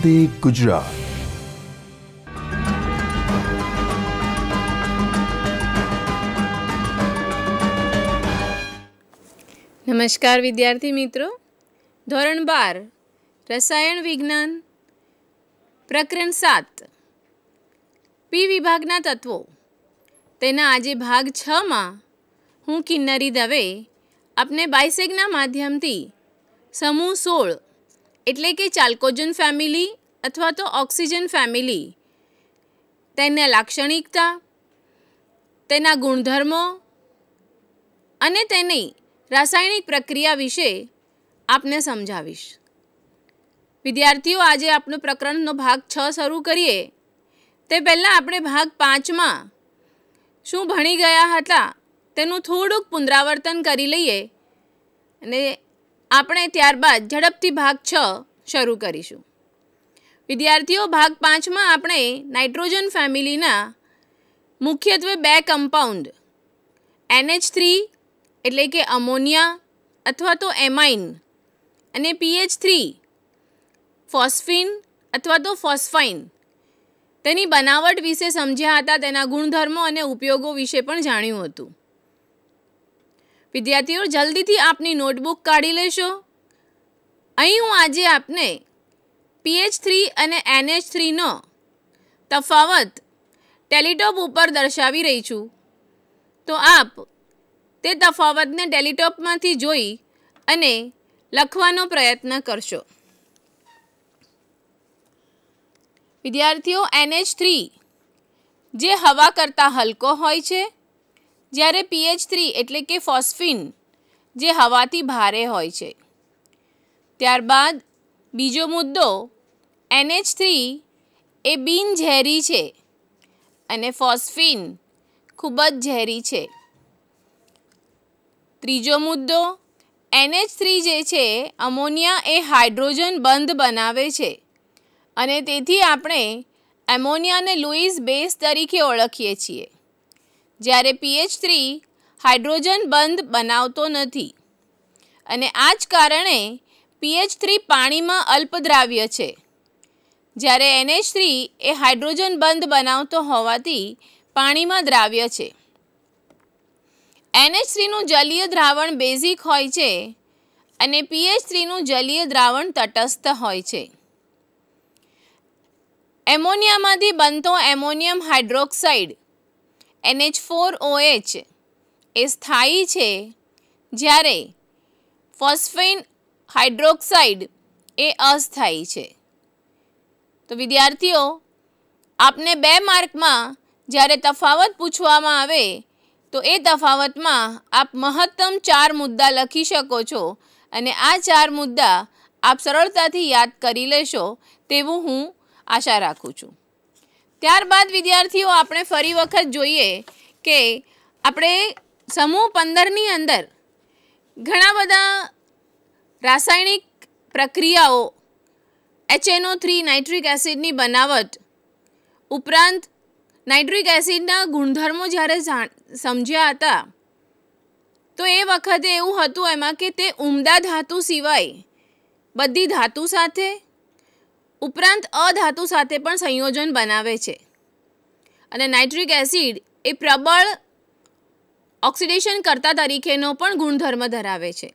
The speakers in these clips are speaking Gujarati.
વંદે ગુજરાત નમસ્કાર વિદ્યાર્થી મિત્રો ધોરણ બાર રસાયણ વિજ્ઞાન પ્રકરણ સાત પી વિભાગના તત્વો તેના આજે ભાગ છમાં હું કિન્નરી દવે આપને બાયસેગના માધ્યમથી સમૂહ સોળ એટલે કે ચાલ્કોજન ફેમિલી અથવા તો ઓક્સિજન ફેમિલી તેના લાક્ષણિકતા તેના ગુણધર્મો અને તેની રાસાયણિક પ્રક્રિયા વિશે આપને સમજાવીશ વિદ્યાર્થીઓ આજે આપણો પ્રકરણનો ભાગ છ શરૂ કરીએ તે પહેલાં આપણે ભાગ પાંચમાં શું ભણી ગયા હતા તેનું થોડુંક પુનરાવર્તન કરી લઈએ અને આપણે ત્યારબાદ ઝડપથી ભાગ છ શરૂ કરીશું વિદ્યાર્થીઓ ભાગ પાંચમાં આપણે નાઇટ્રોજન ફેમિલીના મુખ્યત્વે બે કમ્પાઉન્ડ એનએચ થ્રી એટલે કે અમોનિયા અથવા તો એમાઇન અને પીએચ થ્રી ફોસ્ફિન અથવા તો ફોસ્ફાઇન તેની બનાવટ વિશે સમજ્યા હતા તેના ગુણધર્મો અને ઉપયોગો વિશે પણ જાણ્યું હતું વિદ્યાર્થીઓ જલ્દીથી આપની નોટબુક કાઢી લેશો અહીં હું આજે આપને પીએચ થ્રી અને એનએચ થ્રીનો તફાવત ટેલિટોપ ઉપર દર્શાવી રહી છું તો આપ તે તફાવતને ટેલિટોપમાંથી જોઈ અને લખવાનો પ્રયત્ન કરશો વિદ્યાર્થીઓ એનએચ થ્રી જે હવા કરતાં હલકો હોય છે જ્યારે પીએચ થ્રી એટલે કે ફોસ્ફિન જે હવાથી ભારે હોય છે ત્યારબાદ બીજો મુદ્દો એનએચ થ્રી એ બિનઝેરી છે અને ફોસ્ફિન ખૂબ જ ઝેરી છે ત્રીજો મુદ્દો એનએચ થ્રી જે છે અમોનિયા એ હાઇડ્રોજન બંધ બનાવે છે અને તેથી આપણે એમોનિયાને લુઈસ બેઝ તરીકે ઓળખીએ છીએ જ્યારે પીએચ થ્રી હાઇડ્રોજન બંધ બનાવતો નથી અને આ જ કારણે પીએચ થ્રી પાણીમાં અલ્પદ્રાવ્ય છે જ્યારે એનએચ થ્રી એ હાઇડ્રોજન બંધ બનાવતો હોવાથી પાણીમાં દ્રાવ્ય છે એનએચ થ્રીનું જલીય દ્રાવણ બેઝિક હોય છે અને પીએચ થ્રીનું જલીય દ્રાવણ તટસ્થ હોય છે એમોનિયામાંથી બનતો એમોનિયમ હાઇડ્રોક્સાઇડ ફોર ઓએચ એ સ્થાયી છે જ્યારે ફોસ્ફેન હાઇડ્રોક્સાઇડ એ અસ્થાયી છે તો વિદ્યાર્થીઓ આપને બે માર્કમાં જ્યારે તફાવત પૂછવામાં આવે તો એ તફાવતમાં આપ મહત્તમ ચાર મુદ્દા લખી શકો છો અને આ ચાર મુદ્દા આપ સરળતાથી યાદ કરી લેશો તેવું હું આશા રાખું છું ત્યારબાદ વિદ્યાર્થીઓ આપણે ફરી વખત જોઈએ કે આપણે સમૂહ પંદરની અંદર ઘણા બધા રાસાયણિક પ્રક્રિયાઓ એચએનઓ થ્રી નાઇટ્રિક એસિડની બનાવટ ઉપરાંત નાઇટ્રિક એસિડના ગુણધર્મો જ્યારે સમજ્યા હતા તો એ વખતે એવું હતું એમાં કે તે ઉમદા ધાતુ સિવાય બધી ધાતુ સાથે ઉપરાંત અધાતુ સાથે પણ સંયોજન બનાવે છે અને નાઇટ્રિક એસિડ એ પ્રબળ ઓક્સિડેશન કરતા તરીકેનો પણ ગુણધર્મ ધરાવે છે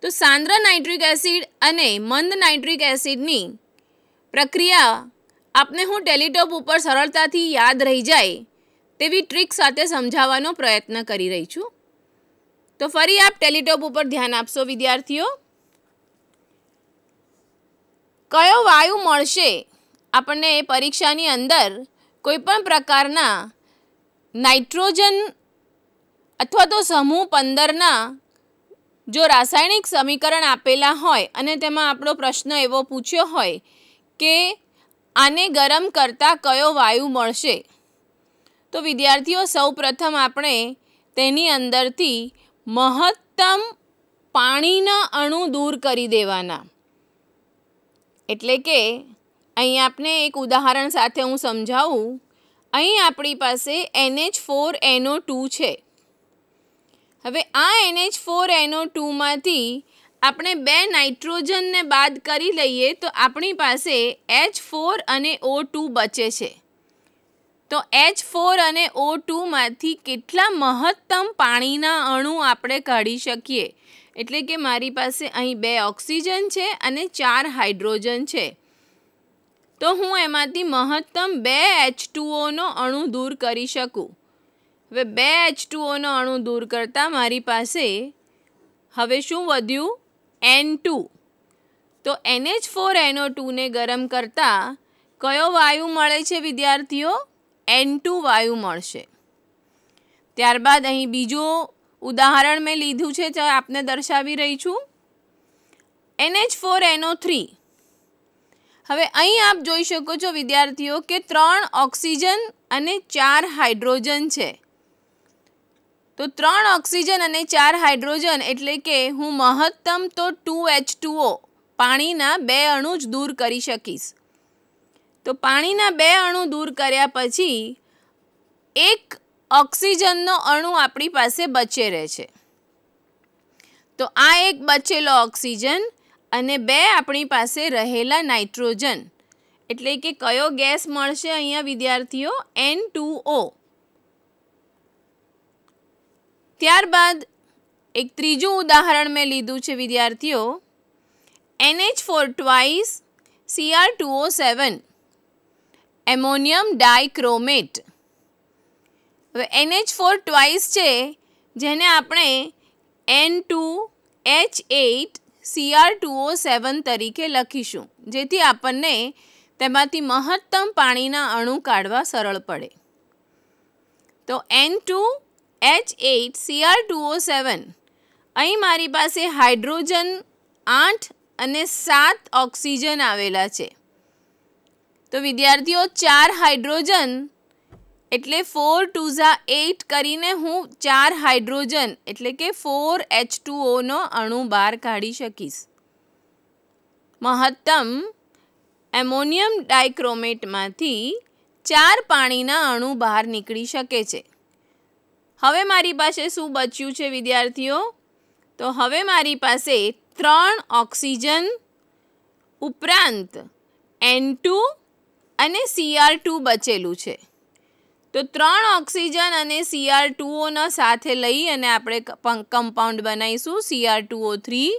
તો સાંદ્ર નાઇટ્રિક એસિડ અને મંદ નાઇટ્રિક એસિડની પ્રક્રિયા આપને હું ટેલિટોપ ઉપર સરળતાથી યાદ રહી જાય તેવી ટ્રિક સાથે સમજાવવાનો પ્રયત્ન કરી રહી છું તો ફરી આપ ટેલિટોપ ઉપર ધ્યાન આપશો વિદ્યાર્થીઓ કયો વાયુ મળશે આપણને પરીક્ષાની અંદર કોઈપણ પ્રકારના નાઇટ્રોજન અથવા તો સમૂહ પંદરના જો રાસાયણિક સમીકરણ આપેલા હોય અને તેમાં આપણો પ્રશ્ન એવો પૂછ્યો હોય કે આને ગરમ કરતાં કયો વાયુ મળશે તો વિદ્યાર્થીઓ સૌ પ્રથમ આપણે તેની અંદરથી મહત્તમ પાણીના અણુ દૂર કરી દેવાના એટલે કે અહીં આપને એક ઉદાહરણ સાથે હું સમજાવું અહીં આપણી પાસે એનએચ ફોર એનો ટુ છે હવે આ એનએચ ફોર એનો ટુમાંથી આપણે બે નાઇટ્રોજનને બાદ કરી લઈએ તો આપણી પાસે એચ ફોર અને ઓ ટુ બચે છે તો એચ ફોર અને ઓ ટુમાંથી કેટલા મહત્તમ પાણીના અણુ આપણે કાઢી શકીએ એટલે કે મારી પાસે અહીં બે ઓક્સિજન છે અને ચાર હાઇડ્રોજન છે તો હું એમાંથી મહત્તમ બે એચ ટુઓનો અણુ દૂર કરી શકું હવે બે એચ ટુઓનો અણુ દૂર કરતાં મારી પાસે હવે શું વધ્યું એન ટુ તો એનએચ ફોર એનઓ ટુને ગરમ કરતાં કયો વાયુ મળે છે વિદ્યાર્થીઓ એન ટુ વાયુ મળશે ત્યારબાદ અહીં બીજો ઉદાહરણ મેં લીધું છે જે આપને દર્શાવી રહી છું એનએચ ફોર એનઓ થ્રી હવે અહીં આપ જોઈ શકો છો વિદ્યાર્થીઓ કે ત્રણ ઓક્સિજન અને ચાર હાઇડ્રોજન છે તો ત્રણ ઓક્સિજન અને ચાર હાઇડ્રોજન એટલે કે હું મહત્તમ તો ટુ એચ ટુઓ પાણીના બે અણુ જ દૂર કરી શકીશ તો પાણીના બે અણુ દૂર કર્યા પછી એક ઓક્સિજનનો અણુ આપણી પાસે બચે રહે છે તો આ એક બચેલો ઓક્સિજન અને બે આપણી પાસે રહેલા નાઇટ્રોજન એટલે કે કયો ગેસ મળશે અહીંયા વિદ્યાર્થીઓ એન ટુ ઓ ત્યારબાદ એક ત્રીજું ઉદાહરણ મેં લીધું છે વિદ્યાર્થીઓ NH four twice CR two O seven ammonium dichromate હવે એનએચ ફોર ટ્વાઇસ છે જેને આપણે N two H eight CR two O seven તરીકે લખીશું જેથી આપણને તેમાંથી મહત્તમ પાણીના અણુ કાઢવા સરળ પડે તો N two H eight CR two O seven અહીં મારી પાસે હાઇડ્રોજન આઠ અને સાત ઓક્સિજન આવેલા છે તો વિદ્યાર્થીઓ ચાર હાઇડ્રોજન એટલે ફોર ટુ ઝા એટ કરીને હું ચાર હાઇડ્રોજન એટલે કે ફોર એચ ટુ ઓનો અણુ બહાર કાઢી શકીશ મહત્તમ એમોનિયમ ડાયક્રોમેટમાંથી ચાર પાણીના અણુ બહાર નીકળી શકે છે હવે મારી પાસે શું બચ્યું છે વિદ્યાર્થીઓ તો હવે મારી પાસે ત્રણ ઓક્સિજન ઉપરાંત એન ટુ અને સીઆર ટુ બચેલું છે તો ત્રણ ઓક્સિજન અને સીઆર ટુઓના સાથે લઈ અને આપણે કમ્પાઉન્ડ બનાવીશું સીઆર ટુઓ થ્રી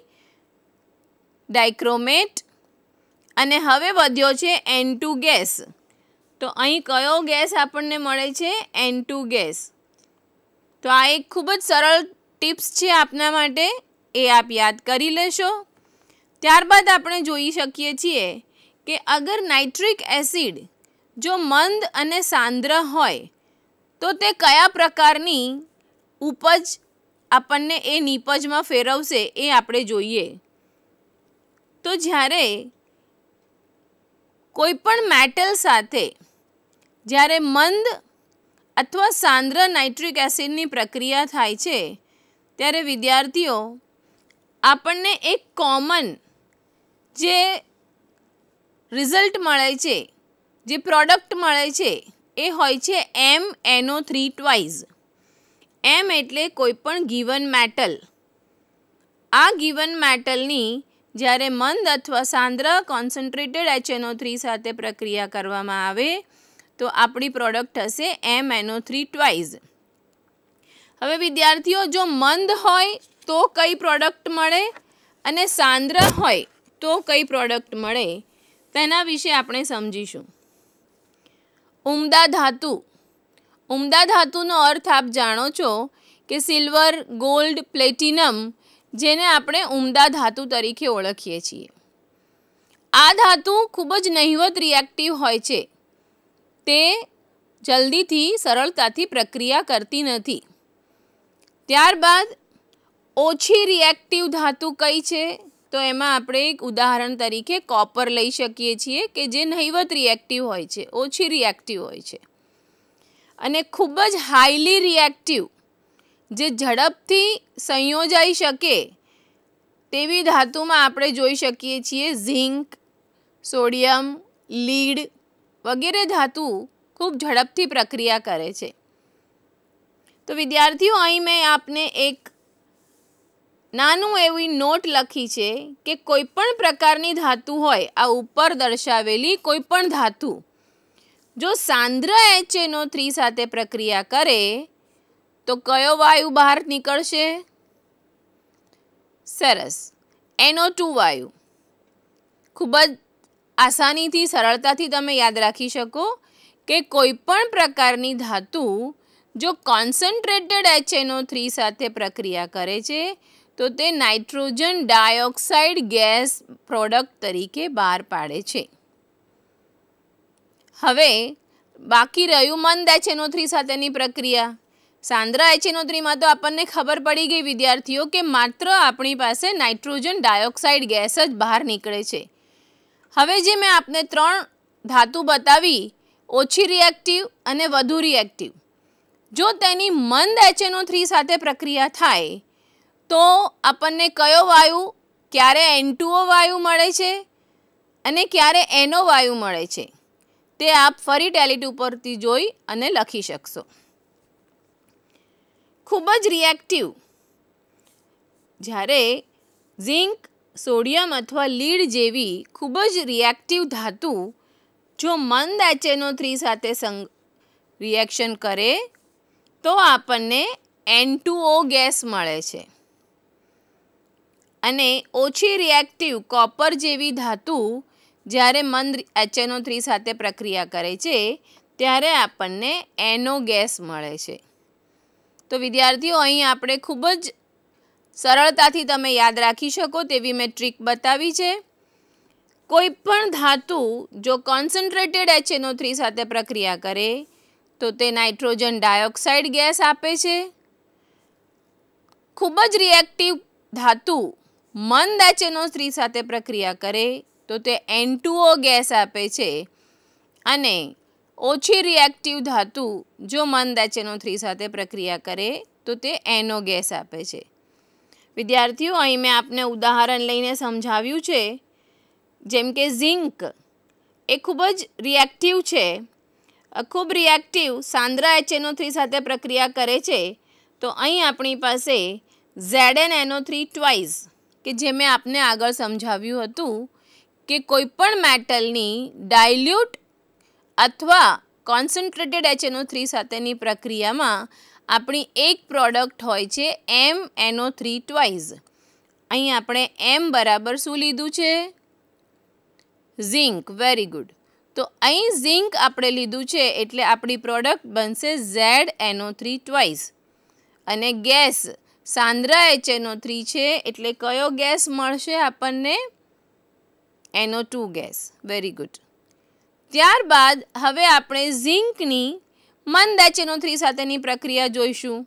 ડાયક્રોમેટ અને હવે વધ્યો છે એન ટુ ગેસ તો અહીં કયો ગેસ આપણને મળે છે એન ટુ ગેસ તો આ એક ખૂબ જ સરળ ટિપ્સ છે આપના માટે એ આપ યાદ કરી લેશો ત્યારબાદ આપણે જોઈ શકીએ છીએ કે અગર નાઇટ્રિક એસિડ જો મંદ અને સાંદ્ર હોય તો તે કયા પ્રકારની ઉપજ આપણને એ નીપજમાં ફેરવશે એ આપણે જોઈએ તો જ્યારે કોઈપણ મેટલ સાથે જ્યારે મંદ અથવા સાંદ્ર નાઇટ્રિક એસિડની પ્રક્રિયા થાય છે ત્યારે વિદ્યાર્થીઓ આપણને એક કોમન જે રિઝલ્ટ મળે છે જે પ્રોડક્ટ મળે છે એ હોય છે એમ એનો થ્રી ટ્વાઇઝ એમ એટલે કોઈ પણ ગીવન મેટલ આ ગીવન મેટલની જ્યારે મંદ અથવા સાંદ્ર કોન્સન્ટ્રેટેડ એચ એનો થ્રી સાથે પ્રક્રિયા કરવામાં આવે તો આપણી પ્રોડક્ટ હશે એમ એનો થ્રી ટ્વાઇઝ હવે વિદ્યાર્થીઓ જો મંદ હોય તો કઈ પ્રોડક્ટ મળે અને સાંદ્ર હોય તો કઈ પ્રોડક્ટ મળે તેના વિશે આપણે સમજીશું ઉમદા ધાતુ ઉમદા ધાતુનો અર્થ આપ જાણો છો કે સિલ્વર ગોલ્ડ પ્લેટિનમ જેને આપણે ઉમદા ધાતુ તરીકે ઓળખીએ છીએ આ ધાતુ ખૂબ જ નહિવત રિએક્ટિવ હોય છે તે જલ્દીથી સરળતાથી પ્રક્રિયા કરતી નથી ત્યારબાદ ઓછી રિએક્ટિવ ધાતુ કઈ છે તો એમાં આપણે એક ઉદાહરણ તરીકે કોપર લઈ શકીએ છીએ કે જે નહીવત રિએક્ટિવ હોય છે ઓછી રિએક્ટિવ હોય છે અને ખૂબ જ હાઈલી રિએક્ટિવ જે ઝડપથી સંયોજાઈ શકે તેવી ધાતુમાં આપણે જોઈ શકીએ છીએ ઝીંક સોડિયમ લીડ વગેરે ધાતુ ખૂબ ઝડપથી પ્રક્રિયા કરે છે તો વિદ્યાર્થીઓ અહીં મેં આપને એક નાનું એવી નોટ લખી છે કે કોઈ પણ પ્રકારની ધાતુ હોય આ ઉપર દર્શાવેલી કોઈ પણ ધાતુ જો સાંદ્ર એચએનો થ્રી સાથે પ્રક્રિયા કરે તો કયો વાયુ બહાર નીકળશે સરસ એનો ટુ વાયુ ખૂબ જ આસાનીથી સરળતાથી તમે યાદ રાખી શકો કે કોઈપણ પ્રકારની ધાતુ જો કોન્સન્ટ્રેટેડ એચએનો થ્રી સાથે પ્રક્રિયા કરે છે તો તે નાઇટ્રોજન ડાયોક્સાઇડ ગેસ પ્રોડક્ટ તરીકે બહાર પાડે છે હવે બાકી રહ્યું મંદ એચેનોથ્રી સાથેની પ્રક્રિયા સાંદ્રા એચેનોથ્રીમાં તો આપણને ખબર પડી ગઈ વિદ્યાર્થીઓ કે માત્ર આપણી પાસે નાઇટ્રોજન ડાયોક્સાઇડ ગેસ જ બહાર નીકળે છે હવે જે મેં આપને ત્રણ ધાતુ બતાવી ઓછી રિએક્ટિવ અને વધુ રિએક્ટિવ જો તેની મંદ એચેનોથ્રી સાથે પ્રક્રિયા થાય તો આપણને કયો વાયુ ક્યારે એન વાયુ મળે છે અને ક્યારે એનો વાયુ મળે છે તે આપ ફરી ટેલિટ ઉપરથી જોઈ અને લખી શકશો ખૂબ જ રિએક્ટિવ જ્યારે ઝિંક સોડિયમ અથવા લીડ જેવી ખૂબ જ રિએક્ટિવ ધાતુ જો મંદ એચએનઓ થ્રી સાથે સંગ રિએક્શન કરે તો આપણને એન ગેસ મળે છે અને ઓછી રિએક્ટિવ કોપર જેવી ધાતુ જ્યારે મંદ એચએનઓ થ્રી સાથે પ્રક્રિયા કરે છે ત્યારે આપણને એનો ગેસ મળે છે તો વિદ્યાર્થીઓ અહીં આપણે ખૂબ જ સરળતાથી તમે યાદ રાખી શકો તેવી મેં ટ્રીક બતાવી છે કોઈ પણ ધાતુ જો કોન્સન્ટ્રેટેડ એચએનઓ થ્રી સાથે પ્રક્રિયા કરે તો તે નાઇટ્રોજન ડાયોક્સાઇડ ગેસ આપે છે ખૂબ જ રિએક્ટિવ ધાતુ મંદ એચએનઓ થ્રી સાથે પ્રક્રિયા કરે તો તે એન્ટુઓ ગેસ આપે છે અને ઓછી રિએક્ટિવ ધાતુ જો મંદ એચએનઓ થ્રી સાથે પ્રક્રિયા કરે તો તે એનો ગેસ આપે છે વિદ્યાર્થીઓ અહીં મેં આપને ઉદાહરણ લઈને સમજાવ્યું છે જેમ કે ઝિંક એ ખૂબ જ રિએક્ટિવ છે ખૂબ રિએક્ટિવ સાંદ્રા એચેનો થ્રી સાથે પ્રક્રિયા કરે છે તો અહીં આપણી પાસે Z N NO three twice કે જે મેં આપને આગળ સમજાવ્યું હતું કે કોઈ પણ મેટલની ડાયલ્યુટ અથવા કોન્સન્ટ્રેટેડ એચએનઓ થ્રી સાથેની પ્રક્રિયામાં આપણી એક પ્રોડક્ટ હોય છે એમ એનઓ થ્રી ટ્વાઇઝ અહીં આપણે એમ બરાબર શું લીધું છે ઝિંક વેરી ગુડ તો અહીં ઝિંક આપણે લીધું છે એટલે આપણી પ્રોડક્ટ બનશે ઝેડ એનઓ થ્રી ટ્વાઇઝ અને ગેસ સાંદ્રા એચ એનો થ્રી છે એટલે કયો ગેસ મળશે આપણને એનો ટુ ગેસ વેરી ગુડ ત્યારબાદ હવે આપણે ઝીંકની મંદ એચએનઓ થ્રી સાથેની પ્રક્રિયા જોઈશું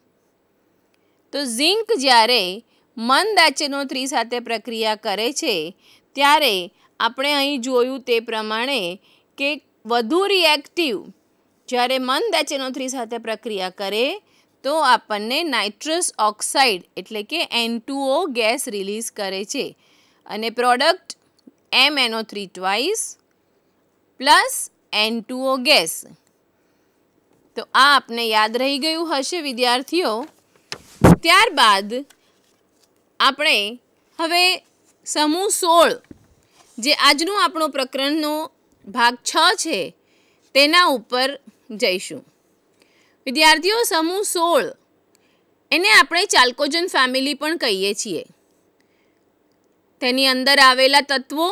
તો ઝીંક જ્યારે મંદ એચએનઓ થ્રી સાથે પ્રક્રિયા કરે છે ત્યારે આપણે અહીં જોયું તે પ્રમાણે કે વધુ રિએક્ટિવ જ્યારે મંદ એચએનઓ થ્રી સાથે પ્રક્રિયા કરે તો આપણને નાઇટ્રસ ઓક્સાઇડ એટલે કે એનટુઓ ગેસ રિલીઝ કરે છે અને product M NO three twice plus N two O gas તો આ આપને યાદ રહી ગયું હશે વિદ્યાર્થીઓ ત્યારબાદ આપણે હવે સમૂહ સોળ જે આજનું આપણો પ્રકરણનો ભાગ છ છે તેના ઉપર જઈશું વિદ્યાર્થીઓ સમૂહ સોળ એને આપણે ચાલકોજન ફેમિલી પણ કહીએ છીએ તેની અંદર આવેલા તત્વો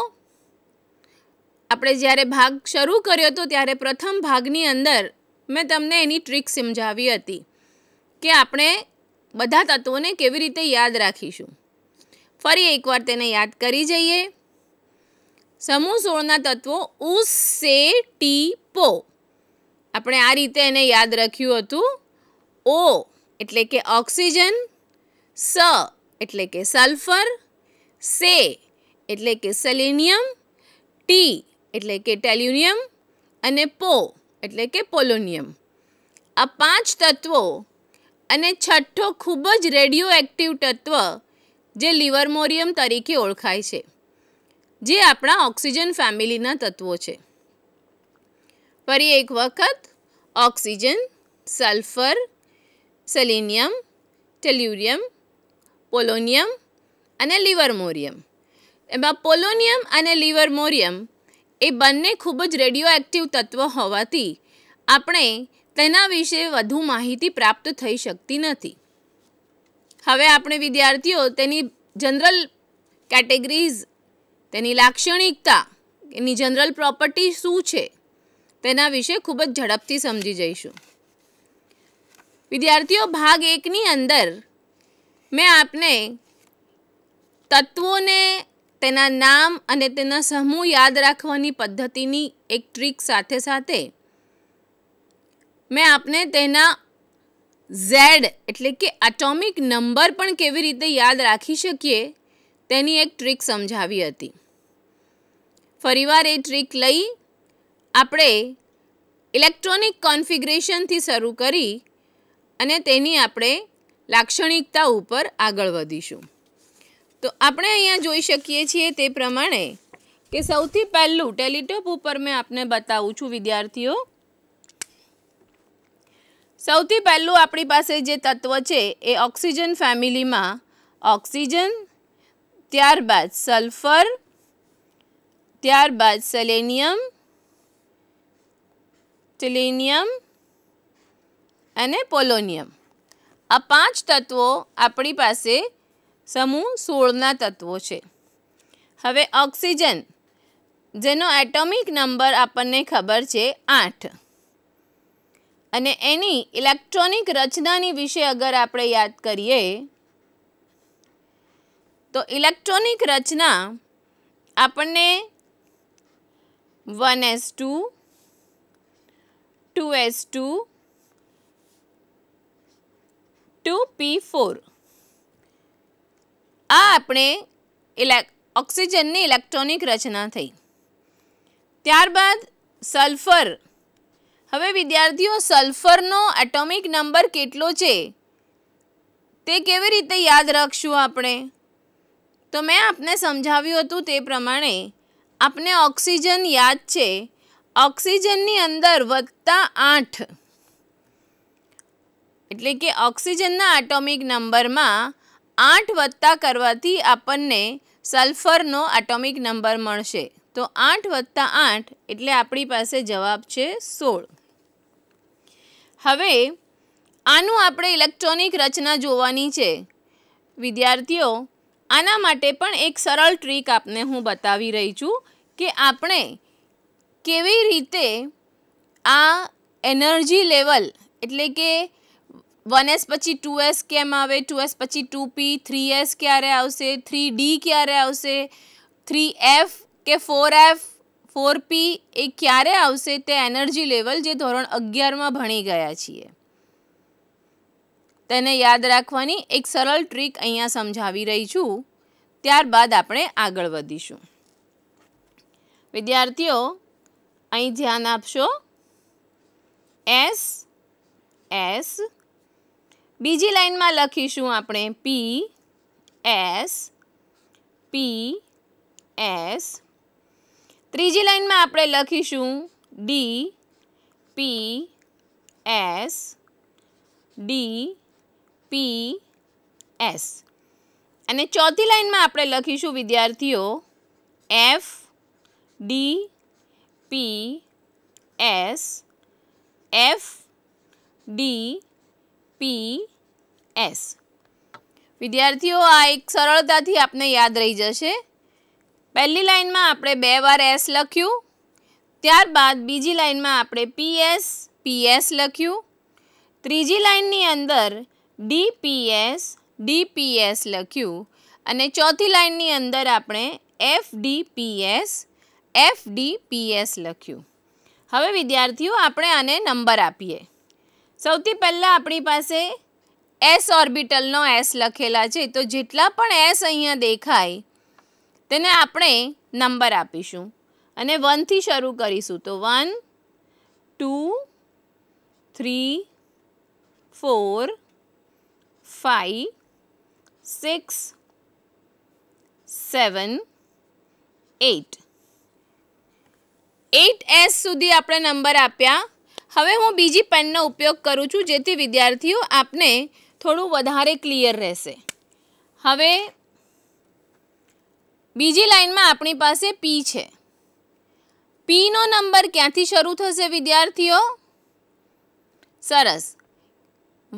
આપણે જ્યારે ભાગ શરૂ કર્યો હતો ત્યારે પ્રથમ ભાગની અંદર મેં તમને એની ટ્રીક સમજાવી હતી કે આપણે બધા તત્વોને કેવી રીતે યાદ રાખીશું ફરી એકવાર તેને યાદ કરી જઈએ સમૂહ સોળના તત્વો ઉસ સે ટી પો આપણે આ રીતે એને યાદ રાખ્યું હતું ઓ એટલે કે ઓક્સિજન સ એટલે કે સલ્ફર સે એટલે કે સેલેનિયમ ટી એટલે કે ટેલ્યુનિયમ અને પો એટલે કે પોલોનિયમ આ પાંચ તત્વો અને છઠ્ઠો ખૂબ જ રેડિયો એક્ટિવ તત્વ જે લિવરમોરિયમ તરીકે ઓળખાય છે જે આપણા ઓક્સિજન ફેમિલીના તત્વો છે ફરી એક વખત oxygen sulphur selenium tellurium polonium અને લિવરમોરિયમ એમાં પોલોનિયમ અને લિવરમોરિયમ એ બંને ખૂબ જ રેડિયો એક્ટિવ તત્વ હોવાથી આપણે તેના વિશે વધુ માહિતી પ્રાપ્ત થઈ શકતી નથી હવે આપણે વિદ્યાર્થીઓ તેની જનરલ કેટેગરીઝ તેની લાક્ષણિકતા એની જનરલ પ્રોપર્ટી શું છે તેના વિશે ખૂબ જ ઝડપથી સમજી જઈશું વિદ્યાર્થીઓ ભાગ એકની અંદર મેં આપને તત્વોને તેના નામ અને તેના સમૂહ યાદ રાખવાની પદ્ધતિની એક ટ્રીક સાથે સાથે મેં આપને તેના ઝેડ એટલે કે એટોમિક નંબર પણ કેવી રીતે યાદ રાખી શકીએ તેની એક ટ્રીક સમજાવી હતી ફરીવાર એ ટ્રીક લઈ આપણે ઇલેક્ટ્રોનિક કોન્ફિગરેશનથી શરૂ કરી અને તેની આપણે લાક્ષણિકતા ઉપર આગળ વધીશું તો આપણે અહીંયા જોઈ શકીએ છીએ તે પ્રમાણે કે સૌથી પહેલું ટેલિટોપ ઉપર મેં આપને બતાવું છું વિદ્યાર્થીઓ સૌથી પહેલું આપણી પાસે જે તત્વ છે એ ઓક્સિજન ફેમિલીમાં ઓક્સિજન ત્યારબાદ સલ્ફર ત્યારબાદ સેલેનિયમ ટિલેનિયમ અને પોલોનિયમ આ પાંચ તત્વો આપણી પાસે સમૂહ સોળના તત્વો છે હવે ઓક્સિજન જેનો એટોમિક નંબર આપણને ખબર છે આઠ અને એની ઇલેક્ટ્રોનિક રચનાની વિશે અગર આપણે યાદ કરીએ તો ઇલેક્ટ્રોનિક રચના આપણને one S two 2s2 2p4 આ આપણે ઇલેક ઓક્સિજનની ઇલેક્ટ્રોનિક રચના થઈ ત્યારબાદ સલ્ફર હવે વિદ્યાર્થીઓ સલ્ફરનો એટોમિક નંબર કેટલો છે તે કેવી રીતે યાદ રાખશું આપણે તો મેં આપને સમજાવ્યું હતું તે પ્રમાણે આપને ઓક્સિજન યાદ છે ઓક્સિજનની અંદર વત્તા આઠ એટલે કે ઓક્સિજનના એટોમિક નંબરમાં આઠ વત્તા કરવાથી આપણને સલ્ફરનો એટોમિક નંબર મળશે તો આઠ વત્તા આઠ એટલે આપણી પાસે જવાબ છે સોળ હવે આનું આપણે ઇલેક્ટ્રોનિક રચના જોવાની છે વિદ્યાર્થીઓ આના માટે પણ એક સરળ ટ્રીક આપને હું બતાવી રહી છું કે આપણે કેવી રીતે આ એનર્જી લેવલ એટલે કે વન એસ પછી ટુ એસ કેમ આવે ટુ એસ પછી ટુ પી થ્રી એસ ક્યારે આવશે થ્રી ડી ક્યારે આવશે થ્રી એફ કે ફોર એફ ફોર પી એ ક્યારે આવશે તે એનર્જી લેવલ જે ધોરણ અગિયારમાં ભણી ગયા છીએ તેને યાદ રાખવાની એક સરળ ટ્રીક અહીંયા સમજાવી રહી છું ત્યારબાદ આપણે આગળ વધીશું વિદ્યાર્થીઓ અહીં ધ્યાન આપશો એસ એસ બીજી લાઇનમાં લખીશું આપણે પી એસ પી એસ ત્રીજી લાઇનમાં આપણે લખીશું D P S D P S અને ચોથી લાઇનમાં આપણે લખીશું વિદ્યાર્થીઓ F D P S F D P S વિદ્યાર્થીઓ આ એક સરળતાથી આપને યાદ રહી જશે પહેલી લાઇનમાં આપણે બે વાર એસ લખ્યું ત્યારબાદ બીજી લાઇનમાં આપણે પી એસ પી એસ લખ્યું ત્રીજી લાઇનની અંદર ડીપીએસ ડીપીએસ લખ્યું અને ચોથી લાઇનની અંદર આપણે એફ ડીપીએસ પી એસ લખ્યું હવે વિદ્યાર્થીઓ આપણે આને નંબર આપીએ સૌથી પહેલાં આપણી પાસે એસ ઓર્બિટલનો એસ લખેલા છે તો જેટલા પણ એસ અહીંયા દેખાય તેને આપણે નંબર આપીશું અને વનથી શરૂ કરીશું તો one two three four five six seven eight eight S સુધી આપણે નંબર આપ્યા હવે હું બીજી પેનનો ઉપયોગ કરું છું જેથી વિદ્યાર્થીઓ આપને થોડું વધારે ક્લિયર રહેશે હવે બીજી લાઇનમાં આપણી પાસે પી છે પીનો નંબર ક્યાંથી શરૂ થશે વિદ્યાર્થીઓ સરસ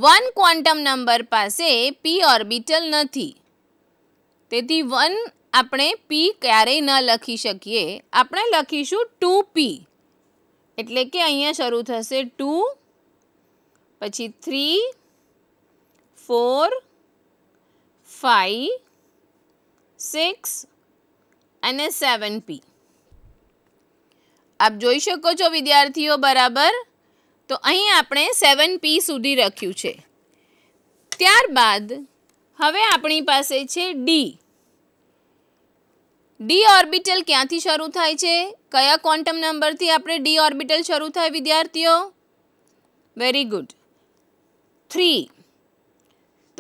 વન ક્વોન્ટમ નંબર પાસે પી ઓર્બિટલ નથી તેથી વન આપણે પી ક્યારેય ન લખી શકીએ આપણે લખીશું ટુ પી એટલે કે અહીંયા શરૂ થશે ટુ પછી થ્રી ફોર ફાઈવ સિક્સ અને સેવન પી આપ જોઈ શકો છો વિદ્યાર્થીઓ બરાબર તો અહીં આપણે સેવન પી સુધી રખ્યું છે ત્યારબાદ હવે આપણી પાસે છે ડી ડી ઓર્બિટલ ક્યાંથી શરૂ થાય છે કયા ક્વોન્ટમ નંબરથી આપણે ડી ઓર્બિટલ શરૂ થાય વિદ્યાર્થીઓ વેરી ગુડ થ્રી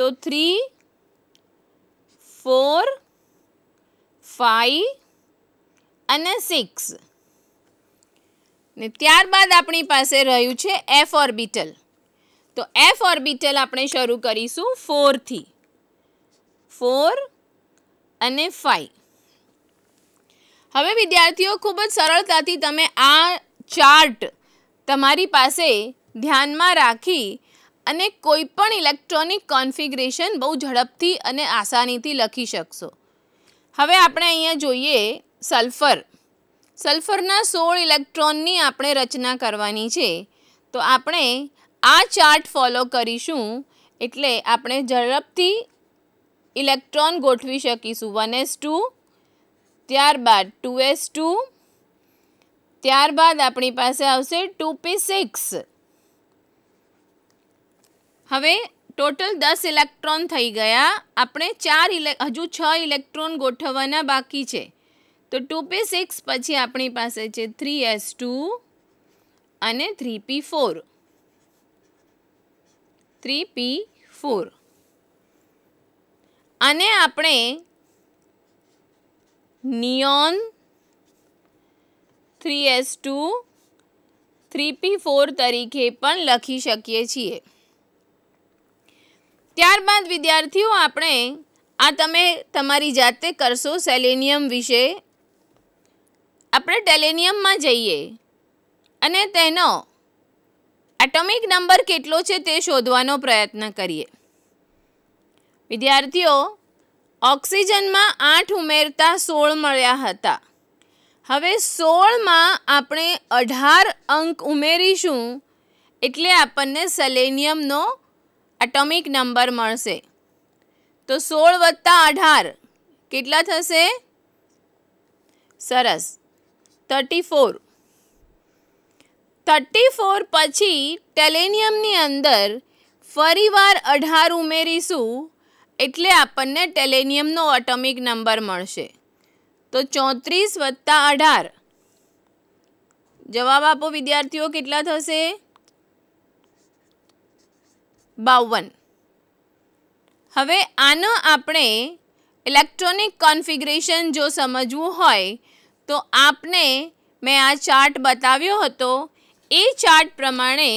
તો થ્રી ફોર ફાઈવ અને સિક્સ ને ત્યારબાદ આપણી પાસે રહ્યું છે એફ ઓર્બિટલ તો એફ ઓર્બિટલ આપણે શરૂ કરીશું ફોરથી ફોર અને ફાઈવ હવે વિદ્યાર્થીઓ ખૂબ જ સરળતાથી તમે આ ચાર્ટ તમારી પાસે ધ્યાનમાં રાખી અને કોઈપણ ઇલેક્ટ્રોનિક કોન્ફિગ્રેશન બહુ ઝડપથી અને આસાનીથી લખી શકશો હવે આપણે અહીંયા જોઈએ સલ્ફર સલ્ફરના સોળ ઇલેક્ટ્રોનની આપણે રચના કરવાની છે તો આપણે આ ચાર્ટ ફોલો કરીશું એટલે આપણે ઝડપથી ઇલેક્ટ્રોન ગોઠવી શકીશું વન એસ ટુ ત્યારબાદ ટુ એસ ટુ ત્યારબાદ આપણી પાસે આવશે ટુ પી સિક્સ હવે ટોટલ દસ ઇલેક્ટ્રોન થઈ ગયા આપણે ચાર ઇલે હજુ છ ઇલેક્ટ્રોન ગોઠવવાના બાકી છે તો ટુ પી સિક્સ પછી આપણી પાસે છે થ્રી એસ ટુ અને three P four three P four અને આપણે neon three S two three P four તરીકે પણ લખી શકીએ છીએ ત્યારબાદ વિદ્યાર્થીઓ આપણે આ તમે તમારી જાતે કરશો સેલેનિયમ વિશે આપણે ટેલેનિયમમાં જઈએ અને તેનો એટોમિક નંબર કેટલો છે તે શોધવાનો પ્રયત્ન કરીએ વિદ્યાર્થીઓ ઓક્સિજનમાં આઠ ઉમેરતા સોળ મળ્યા હતા હવે સોળમાં આપણે અઢાર અંક ઉમેરીશું એટલે આપણને સેલેનિયમનો એટોમિક નંબર મળશે તો સોળ વત્તા અઢાર કેટલા થશે સરસ થર્ટી ફોર થર્ટી ફોર પછી ટેલેનિયમની અંદર ફરીવાર અઢાર ઉમેરીશું એટલે આપણને ટેલેનિયમનો એટોમિક નંબર મળશે તો ચોત્રીસ વત્તા અઢાર જવાબ આપો વિદ્યાર્થીઓ કેટલા થશે બાવન હવે આનો આપણે ઇલેક્ટ્રોનિક કોન્ફિગરેશન જો સમજવું હોય તો આપને મેં આ ચાર્ટ બતાવ્યો હતો એ ચાર્ટ પ્રમાણે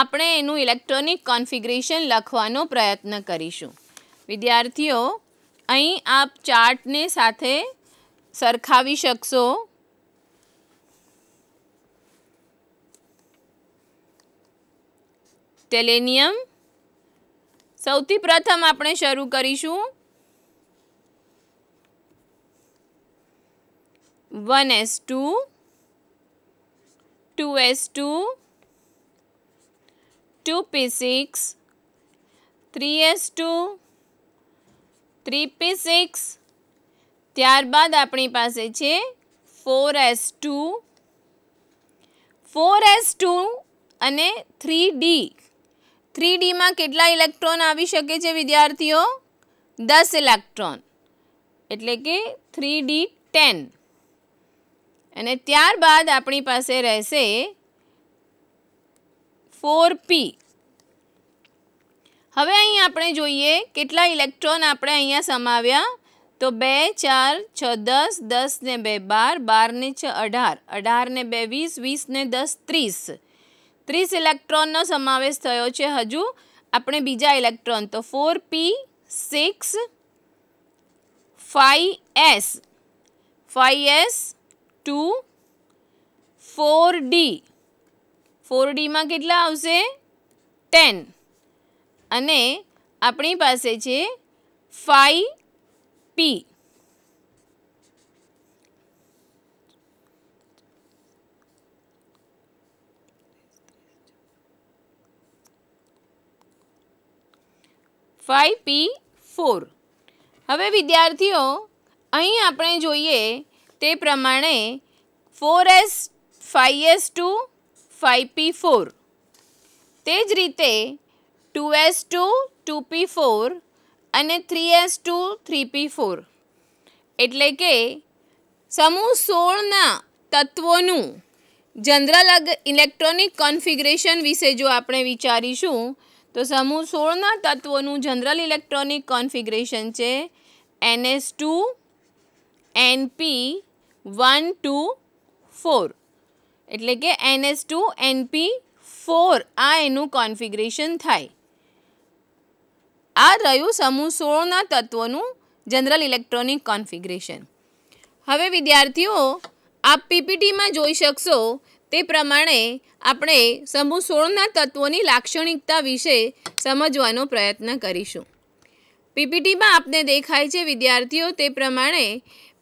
આપણે એનું ઇલેક્ટ્રોનિક કોન્ફિગરેશન લખવાનો પ્રયત્ન કરીશું વિદ્યાર્થીઓ અહીં આપ ચાર્ટને સાથે સરખાવી શકશો ટેલેનિયમ સૌથી પ્રથમ આપણે શરૂ કરીશું one S two two S two two P six three S two three six ત્યારબાદ આપણી પાસે છે four S two four S two અને થ્રી ડી થ્રી ડીમાં કેટલા ઇલેક્ટ્રોન આવી શકે છે વિદ્યાર્થીઓ દસ ઇલેક્ટ્રોન એટલે કે થ્રી ડી ટેન અને ત્યારબાદ આપણી પાસે રહેશે ફોર પી હવે અહીં આપણે જોઈએ કેટલા ઇલેક્ટ્રોન આપણે અહીંયા સમાવ્યા તો બે ચાર છ દસ દસ ને બે બાર બાર ને છ અઢાર અઢાર ને બે વીસ વીસ ને દસ ત્રીસ ત્રીસ ઇલેક્ટ્રોનનો સમાવેશ થયો છે હજુ આપણે બીજા ઇલેક્ટ્રોન તો four P six five S five S two four D four ડીમાં કેટલા આવશે ટેન અને આપણી પાસે છે five P five P four હવે વિદ્યાર્થીઓ અહીં આપણે જોઈએ તે પ્રમાણે four S five S two five P four તે જ રીતે two S two two P four અને three S two three P four એટલે કે સમૂહ સોળના તત્વોનું જનરલ ઇલેક્ટ્રોનિક કોન્ફિગરેશન વિશે જો આપણે વિચારીશું તો સમૂહ સોળના તત્વોનું જનરલ ઇલેક્ટ્રોનિક કોન્ફિગરેશન છે NS two NP one two four એટલે કે એનએસ ટુ એનપી ફોર આ એનું કોન્ફિગરેશન થાય આ રહ્યું સમૂહ સોળના તત્વોનું જનરલ ઇલેક્ટ્રોનિક કોન્ફિગ્રેશન હવે વિદ્યાર્થીઓ આપ પીપીટીમાં જોઈ શકશો તે પ્રમાણે આપણે સમૂહ સોળના તત્વોની લાક્ષણિકતા વિશે સમજવાનો પ્રયત્ન કરીશું પીપીટીમાં આપને દેખાય છે વિદ્યાર્થીઓ તે પ્રમાણે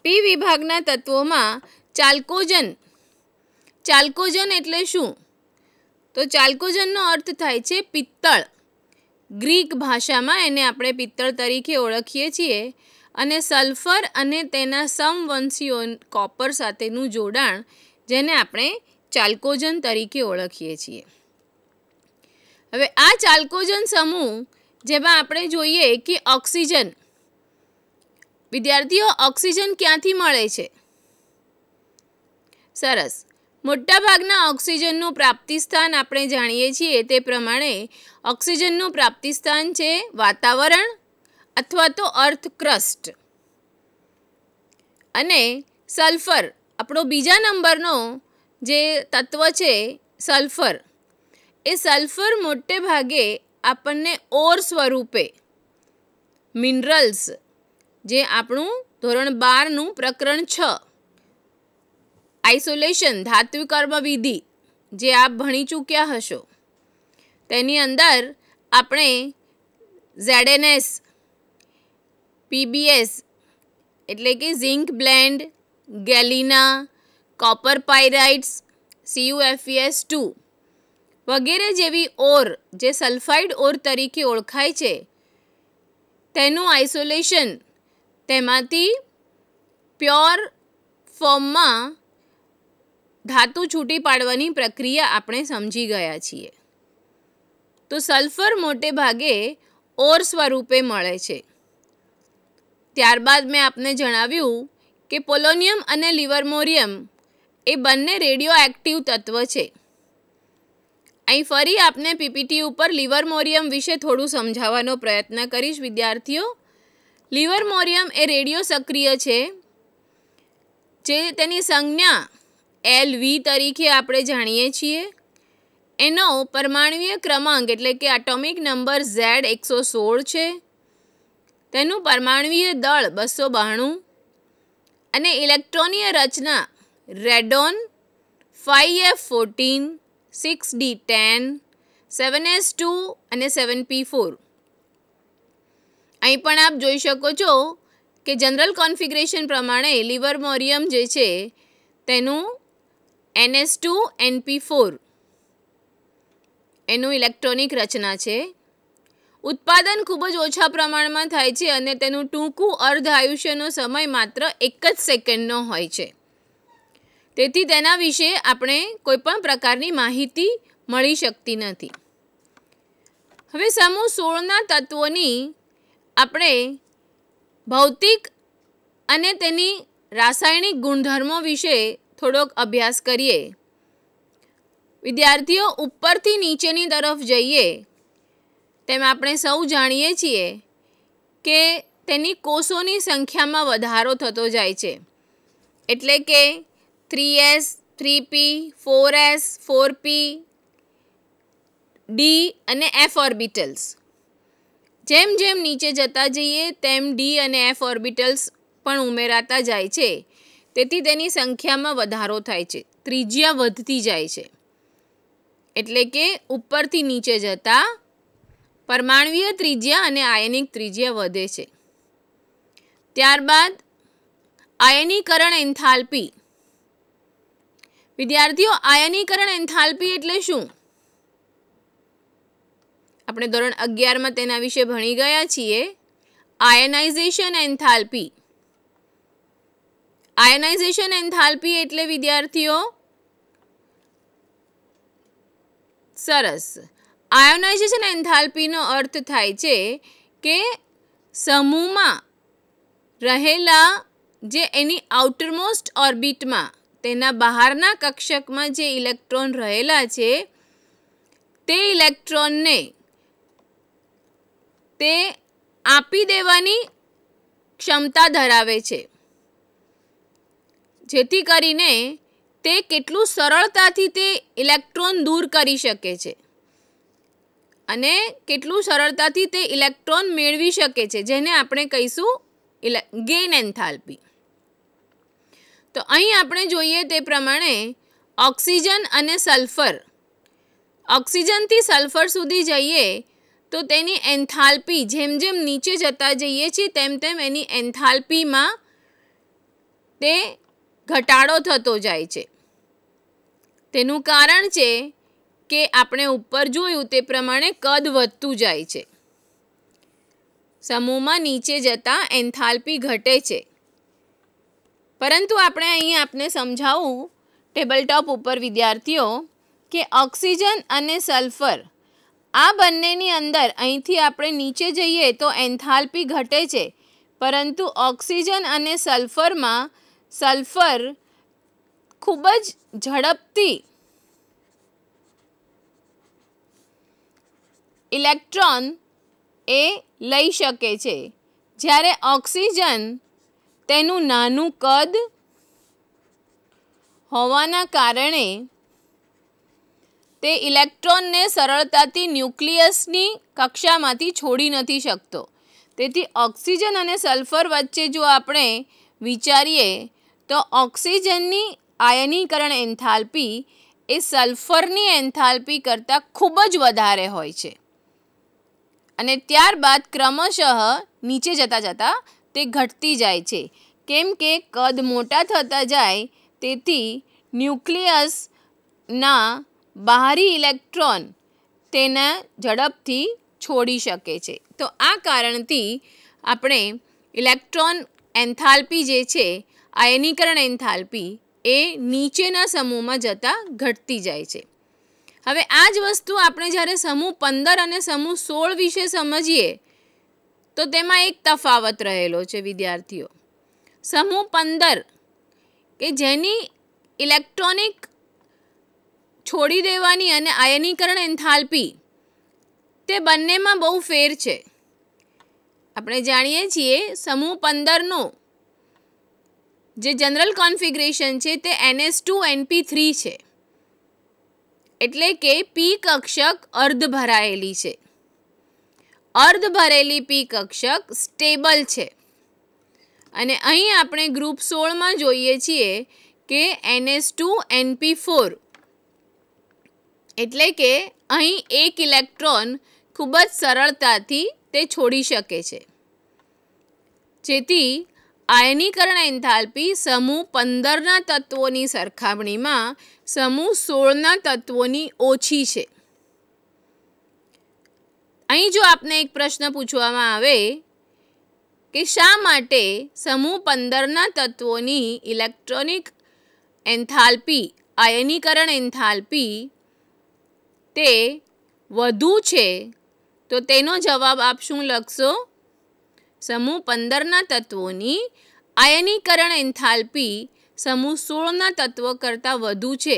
પી વિભાગના તત્વોમાં ચાલ્કોજન ચાલ્કોજન એટલે શું તો ચાલ્કોજનનો અર્થ થાય છે પિત્તળ ગ્રીક ભાષામાં એને આપણે પિત્તળ તરીકે ઓળખીએ છીએ અને સલ્ફર અને તેના સમવંશીઓ કોપર સાથેનું જોડાણ જેને આપણે ચાલ્કોજન તરીકે ઓળખીએ છીએ હવે આ ચાલ્કોજન સમૂહ જેમાં આપણે જોઈએ કે ઓક્સિજન વિદ્યાર્થીઓ ઓક્સિજન ક્યાંથી મળે છે સરસ મોટાભાગના ઓક્સિજનનું પ્રાપ્તિસ્થાન આપણે જાણીએ છીએ તે પ્રમાણે ઓક્સિજનનું પ્રાપ્તિસ્થાન છે વાતાવરણ અથવા તો અર્થક્રસ્ટ અને સલ્ફર આપણો બીજા નંબરનો જે તત્વ છે સલ્ફર એ સલ્ફર મોટે ભાગે આપણને ઓર સ્વરૂપે મિનરલ્સ જે આપણું ધોરણ બારનું પ્રકરણ છ આઇસોલેશન ધાત્વિ કર્મ વિધિ જે આપ ભણી ચૂક્યા હશો તેની અંદર આપણે ઝેડએનએસ પીબીએસ એટલે કે zinc blende galena copper pyrites CUFES two વગેરે જેવી ઓર જે સલ્ફાઇડ ઓર તરીકે ઓળખાય છે તેનું આઇસોલેશન તેમાંથી પ્યોર ફોર્મમાં ધાતુ છૂટી પાડવાની પ્રક્રિયા આપણે સમજી ગયા છીએ તો સલ્ફર મોટે ભાગે ઓર સ્વરૂપે મળે છે ત્યારબાદ મેં આપને જણાવ્યું કે પોલોનિયમ અને લિવરમોરિયમ એ બંને રેડિયો એક્ટિવ તત્વ છે અહીં ફરી આપને પીપીટી ઉપર લિવરમોરિયમ વિશે થોડું સમજાવવાનો પ્રયત્ન કરીશ વિદ્યાર્થીઓ લિવરમોરિયમ એ રેડિયો સક્રિય છે જે તેની સંજ્ઞા એલ વી તરીકે આપણે જાણીએ છીએ એનો પરમાણવીય ક્રમાંક એટલે કે એટોમિક નંબર ઝેડ એકસો સોળ છે તેનું પરમાણવીય દળ બસો બાણું અને ઇલેક્ટ્રોનીય રચના radon five F fourteen six D ten seven S two અને સેવન પી ફોર અહીં પણ આપ જોઈ શકો છો કે જનરલ કોન્ફિગ્રેશન પ્રમાણે લિવર મોરિયમ જે છે તેનું એનપી ફોર એનું ઇલેક્ટ્રોનિક રચના છે ઉત્પાદન ખૂબ જ ઓછા પ્રમાણમાં થાય છે અને તેનું ટૂંકું અર્ધ આયુષ્યનો સમય માત્ર એક જ સેકન્ડનો હોય છે તેથી તેના વિશે આપણે કોઈપણ પ્રકારની માહિતી મળી શકતી નથી હવે સમૂહ સોળના તત્વોની આપણે ભૌતિક અને તેની રાસાયણિક ગુણધર્મો વિશે થોડોક અભ્યાસ કરીએ વિદ્યાર્થીઓ ઉપરથી નીચેની તરફ જઈએ તેમ આપણે સૌ જાણીએ છીએ કે તેની કોષોની સંખ્યામાં વધારો થતો જાય છે એટલે કે three S three P four S four P D અને એફ ઓર્બિટલ્સ જેમ જેમ નીચે જતા જઈએ તેમ ડી અને એફ ઓર્બિટલ્સ પણ ઉમેરાતા જાય છે તેથી તેની સંખ્યામાં વધારો થાય છે ત્રિજ્યા વધતી જાય છે એટલે કે ઉપરથી નીચે જતા પરમાણવીય ત્રિજ્યા અને આયનિક ત્રિજ્યા વધે છે ત્યારબાદ આયનીકરણ એન્થાલ્પી વિદ્યાર્થીઓ આયનીકરણ એન્થાલ્પી એટલે શું આપણે ધોરણ અગિયારમાં તેના વિશે ભણી ગયા છીએ આયનાઇઝેશન એન્થાલ્પી આયનાઇઝેશન એન્થાલ્પી એટલે વિદ્યાર્થીઓ સરસ આયોનાઇઝેશન એન્થાલ્પીનો અર્થ થાય છે કે સમૂહમાં રહેલા જે એની આઉટરમોસ્ટ ઓર્બિટમાં તેના બહારના કક્ષકમાં જે ઇલેક્ટ્રોન રહેલા છે તે ઇલેક્ટ્રોનને તે આપી દેવાની ક્ષમતા ધરાવે છે જેથી કરીને તે કેટલું સરળતાથી તે ઇલેક્ટ્રોન દૂર કરી શકે છે અને કેટલું સરળતાથી તે ઇલેક્ટ્રોન મેળવી શકે છે જેને આપણે કહીશું ગેન એન્થાલ્પી તો અહીં આપણે જોઈએ તે પ્રમાણે ઓક્સિજન અને સલ્ફર ઓક્સિજનથી સલ્ફર સુધી જઈએ તો તેની એન્થાલ્પી જેમ જેમ નીચે જતા જઈએ છીએ તેમ તેમ એની એન્થાલ્પીમાં તે ઘટાડો થતો જાય છે તેનું કારણ છે કે આપણે ઉપર જોયું તે પ્રમાણે કદ વધતું જાય છે સમૂહમાં નીચે જતાં એન્થાલ્પી ઘટે છે પરંતુ આપણે અહીં આપને સમજાવું ટેબલ ટોપ ઉપર વિદ્યાર્થીઓ કે ઓક્સિજન અને સલ્ફર આ બંનેની અંદર અહીંથી આપણે નીચે જઈએ તો એન્થાલ્પી ઘટે છે પરંતુ ઓક્સિજન અને સલ્ફરમાં સલ્ફર ખૂબ જ ઝડપથી ઇલેક્ટ્રોન એ લઈ શકે છે જ્યારે ઓક્સિજન તેનું નાનું કદ હોવાના કારણે તે ઇલેક્ટ્રોનને સરળતાથી ન્યુક્લિયસની કક્ષામાંથી છોડી નથી શકતો તેથી ઓક્સિજન અને સલ્ફર વચ્ચે જો આપણે વિચારીએ તો ઓક્સિજનની આયનીકરણ એન્થાલ્પી એ સલ્ફરની એન્થાલ્પી કરતાં ખૂબ જ વધારે હોય છે અને ત્યારબાદ ક્રમશઃ નીચે જતાં જતાં તે ઘટતી જાય છે કેમ કે કદ મોટા થતા જાય તેથી ન્યુક્લિયસના બહારી ઇલેક્ટ્રોન તેના ઝડપથી છોડી શકે છે તો આ કારણથી આપણે ઇલેક્ટ્રોન એન્થાલ્પી જે છે આયનીકરણ એન્થાલ્પી એ નીચેના સમૂહમાં જતાં ઘટતી જાય છે હવે આ જ વસ્તુ આપણે જ્યારે સમૂહ પંદર અને સમૂહ સોળ વિશે સમજીએ તો તેમાં એક તફાવત રહેલો છે વિદ્યાર્થીઓ સમૂહ પંદર કે જેની ઇલેક્ટ્રોનિક છોડી દેવાની અને આયનીકરણ એન્થાલ્પી તે બંનેમાં બહુ ફેર છે આપણે જાણીએ છીએ સમૂહ પંદરનું જે જનરલ કોન્ફિગ્રેશન છે તે એનએસ ટુ એનપી થ્રી છે એટલે કે પી કક્ષક અર્ધ ભરાયેલી છે અર્ધ ભરેલી પી કક્ષક સ્ટેબલ છે અને અહીં આપણે ગ્રુપ સોળમાં જોઈએ છીએ કે એનએસ ટુ એનપી ફોર એટલે કે અહીં એક ઇલેક્ટ્રોન ખૂબ જ સરળતાથી તે છોડી શકે છે જેથી આયનીકરણ એન્થાલ્પી સમૂહ પંદરના તત્વોની સરખામણીમાં સમૂહ સોળના તત્વોની ઓછી છે અહીં જો આપને એક પ્રશ્ન પૂછવામાં આવે કે શા માટે સમૂહ પંદરના તત્વોની ઇલેક્ટ્રોનિક એન્થાલ્પી આયનીકરણ એન્થાલ્પી તે વધુ છે તો તેનો જવાબ આપ શું લખશો સમૂહ પંદરના તત્વોની આયનીકરણ એન્થાલ્પી સમૂહ સોળના તત્વ કરતાં વધુ છે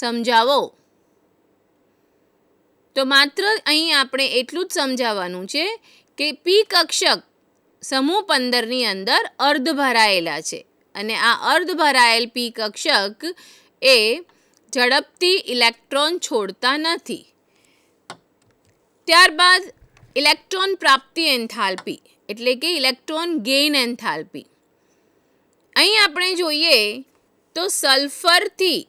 સમજાવો તો માત્ર અહીં આપણે એટલું જ સમજાવવાનું છે કે પી કક્ષક સમૂહ પંદરની અંદર અર્ધ ભરાયેલા છે અને આ અર્ધ ભરાયેલ પી કક્ષક એ ઝડપથી ઇલેક્ટ્રોન છોડતા નથી ત્યારબાદ ઇલેક્ટ્રોન પ્રાપ્તિ એન્થાલ્પી એટલે કે ઇલેક્ટ્રોન ગેઇન એન્થાલ્પી અહીં આપણે જોઈએ તો સલ્ફરથી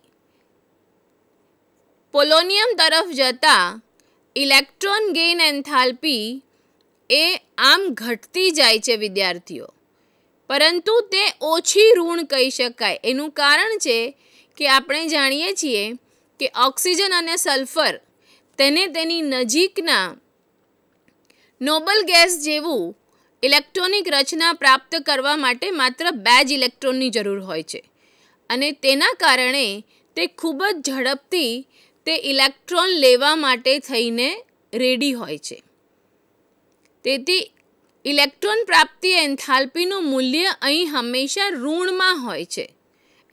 પોલોનિયમ તરફ જતાં ઇલેક્ટ્રોન ગેઇન એન્થાલ્પી એ આમ ઘટતી જાય છે વિદ્યાર્થીઓ પરંતુ તે ઓછી ઋણ કહી શકાય એનું કારણ છે કે આપણે જાણીએ છીએ કે ઓક્સિજન અને સલ્ફર તેને તેની નજીકના નોબલ ગેસ જેવું ઇલેક્ટ્રોનિક રચના પ્રાપ્ત કરવા માટે માત્ર બે જ ઇલેક્ટ્રોનની જરૂર હોય છે અને તેના કારણે તે ખૂબ જ ઝડપથી તે ઇલેક્ટ્રોન લેવા માટે થઈને રેડી હોય છે તેથી ઇલેક્ટ્રોન પ્રાપ્તિ એન્થાલ્પીનું મૂલ્ય અહીં હંમેશા ઋણમાં હોય છે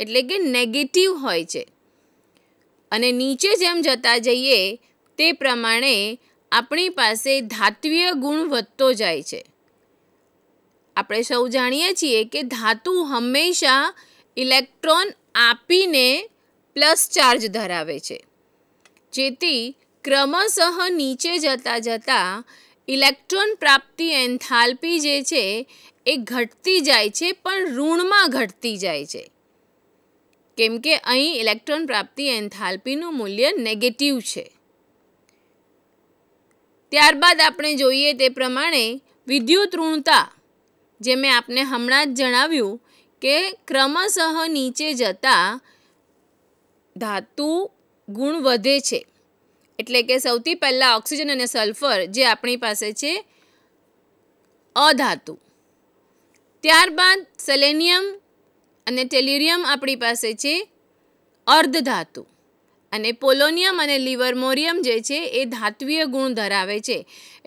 એટલે કે નેગેટિવ હોય છે અને નીચે જેમ જતા જઈએ તે પ્રમાણે આપણી પાસે ધાત્વીય ગુણ વધતો જાય છે આપણે સૌ જાણીએ છીએ કે ધાતુ હંમેશા ઇલેક્ટ્રોન આપીને પ્લસ ચાર્જ ધરાવે છે જેથી ક્રમશઃ નીચે જતાં જતાં ઇલેક્ટ્રોન પ્રાપ્તિ એન્થાલ્પી જે છે એ ઘટતી જાય છે પણ ઋણમાં ઘટતી જાય છે કેમ કે અહીં ઇલેક્ટ્રોન પ્રાપ્તિ એન્થાલ્પીનું મૂલ્ય નેગેટિવ છે ત્યારબાદ આપણે જોઈએ તે પ્રમાણે વિદ્યુત ઋણતા જે મેં આપને હમણાં જ જણાવ્યું કે ક્રમશઃ નીચે જતા ધાતુ ગુણ વધે છે એટલે કે સૌથી પહેલાં ઓક્સિજન અને સલ્ફર જે આપણી પાસે છે અધાતુ ત્યારબાદ સેલેનિયમ અને ટેલિરિયમ આપણી પાસે છે અર્ધધાતુ અને પોલોનિયમ અને લિવરમોરિયમ જે છે એ ધાત્વીય ગુણ ધરાવે છે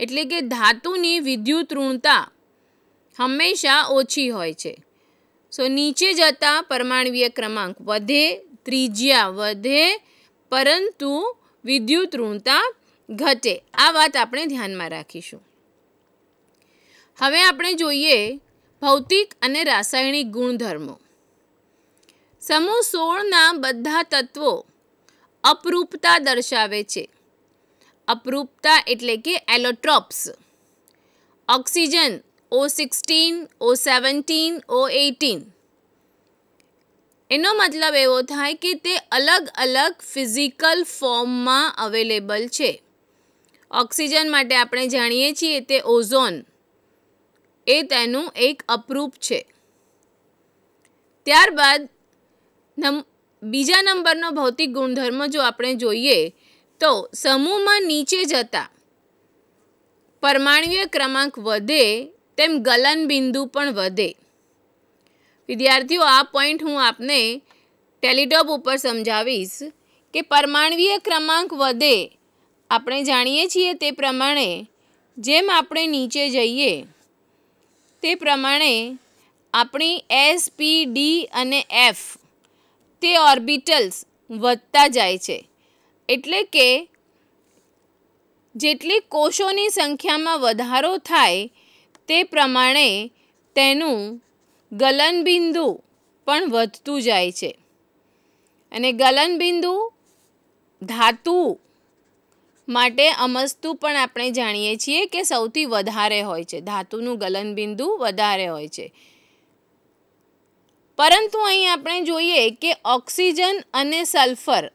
એટલે કે ધાતુની વિદ્યુત ઋણતા હંમેશા ઓછી હોય છે સો નીચે જતા પરમાણવીય ક્રમાંક વધે ત્રિજ્યા વધે પરંતુ વિદ્યુત ઋણતા ઘટે આ વાત આપણે ધ્યાનમાં રાખીશું હવે આપણે જોઈએ ભૌતિક અને રાસાયણિક ગુણધર્મો સમૂહ સોળના બધા તત્વો અપરૂપતા દર્શાવે છે અપરૂપતા એટલે કે allotropes oxygen O sixteen O seventeen O eighteen એનો મતલબ એવો થાય કે તે અલગ અલગ ફિઝિકલ ફોર્મમાં અવેલેબલ છે ઓક્સિજન માટે આપણે જાણીએ છીએ તે ઓઝોન એ તેનું એક અપરૂપ છે ત્યારબાદ નમ બીજા નંબરનો ભૌતિક ગુણધર્મ જો આપણે જોઈએ તો સમૂહમાં નીચે જતા પરમાણ્વીય ક્રમાંક વધે તેમ ગલન બિંદુ પણ વધે વિદ્યાર્થીઓ આ પોઈન્ટ હું આપને ટેલિટોપ ઉપર સમજાવીશ કે પરમાણ્વીય ક્રમાંક વધે આપણે જાણીએ છીએ તે પ્રમાણે જેમ આપણે નીચે જઈએ તે પ્રમાણે આપણી એસ પી ડી અને એફ તે ઓર્બિટલ્સ વધતા જાય છે એટલે કે જેટલી કોષોની સંખ્યામાં વધારો થાય તે પ્રમાણે તેનું ગલનબિંદુ પણ વધતું જાય છે અને ગલનબિંદુ ધાતુ માટે અમસ્તુ પણ આપણે જાણીએ છીએ કે સૌથી વધારે હોય છે ધાતુનું ગલનબિંદુ વધારે હોય છે પરંતુ અહીં આપણે જોઈએ કે ઓક્સિજન અને સલ્ફર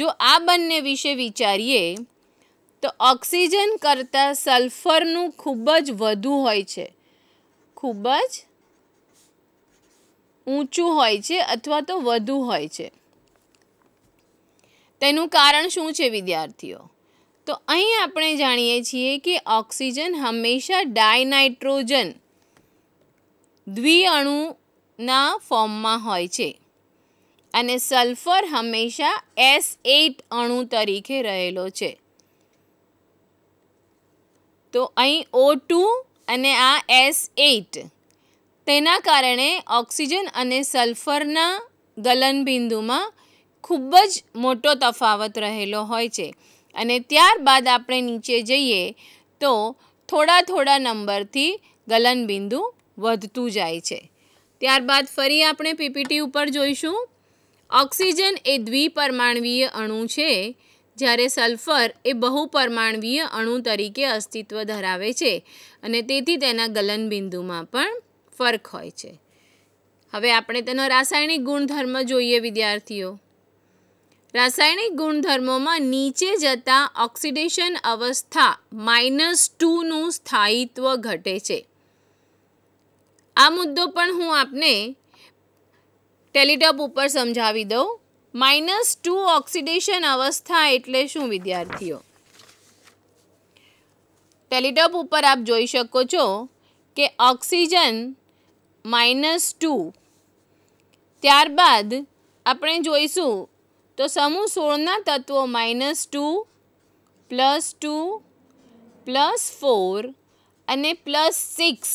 જો આ બંને વિશે વિચારીએ તો ઓક્સિજન કરતાં સલ્ફરનું ખૂબ જ વધુ હોય છે ખૂબ જ ઊંચું હોય છે અથવા તો વધુ હોય છે તેનું કારણ શું છે વિદ્યાર્થીઓ તો અહીં આપણે જાણીએ છીએ કે ઓક્સિજન હંમેશા ડાયનાઇટ્રોજન દ્વિઅણુ ના ફોર્મમાં હોય છે અને સલ્ફર હંમેશા એસ એટ અણુ તરીકે રહેલો છે તો અહીં ઓ ટુ અને આ એસ એટ તેના કારણે ઓક્સિજન અને સલ્ફરના ગલનબિંદુમાં ખૂબ જ મોટો તફાવત રહેલો હોય છે અને ત્યારબાદ આપણે નીચે જઈએ તો થોડા થોડા નંબરથી ગલનબિંદુ વધતું જાય છે ત્યારબાદ ફરી આપણે પીપીટી ઉપર જોઈશું ઓક્સિજન એ દ્વિપરમાણવીય અણુ છે જ્યારે સલ્ફર એ બહુપરમાણવીય અણુ તરીકે અસ્તિત્વ ધરાવે છે અને તેથી તેના ગલનબિંદુમાં પણ ફરક હોય છે હવે આપણે તેનો રાસાયણિક ગુણધર્મ જોઈએ વિદ્યાર્થીઓ રાસાયણિક ગુણધર્મોમાં નીચે જતાં ઓક્સિડેશન અવસ્થા માઇનસ ટુનું સ્થાયિત્વ ઘટે છે આ મુદ્દો પણ હું આપને ટેલિટોપ ઉપર સમજાવી દઉં માઇનસ ટુ ઓક્સિડેશન અવસ્થા એટલે શું વિદ્યાર્થીઓ ટેલિટોપ ઉપર આપ જોઈ શકો છો કે ઓક્સિજન માઇનસ ટુ ત્યારબાદ આપણે જોઈશું તો સમૂહ સોળના તત્વો minus two plus two plus four અને પ્લસ સિક્સ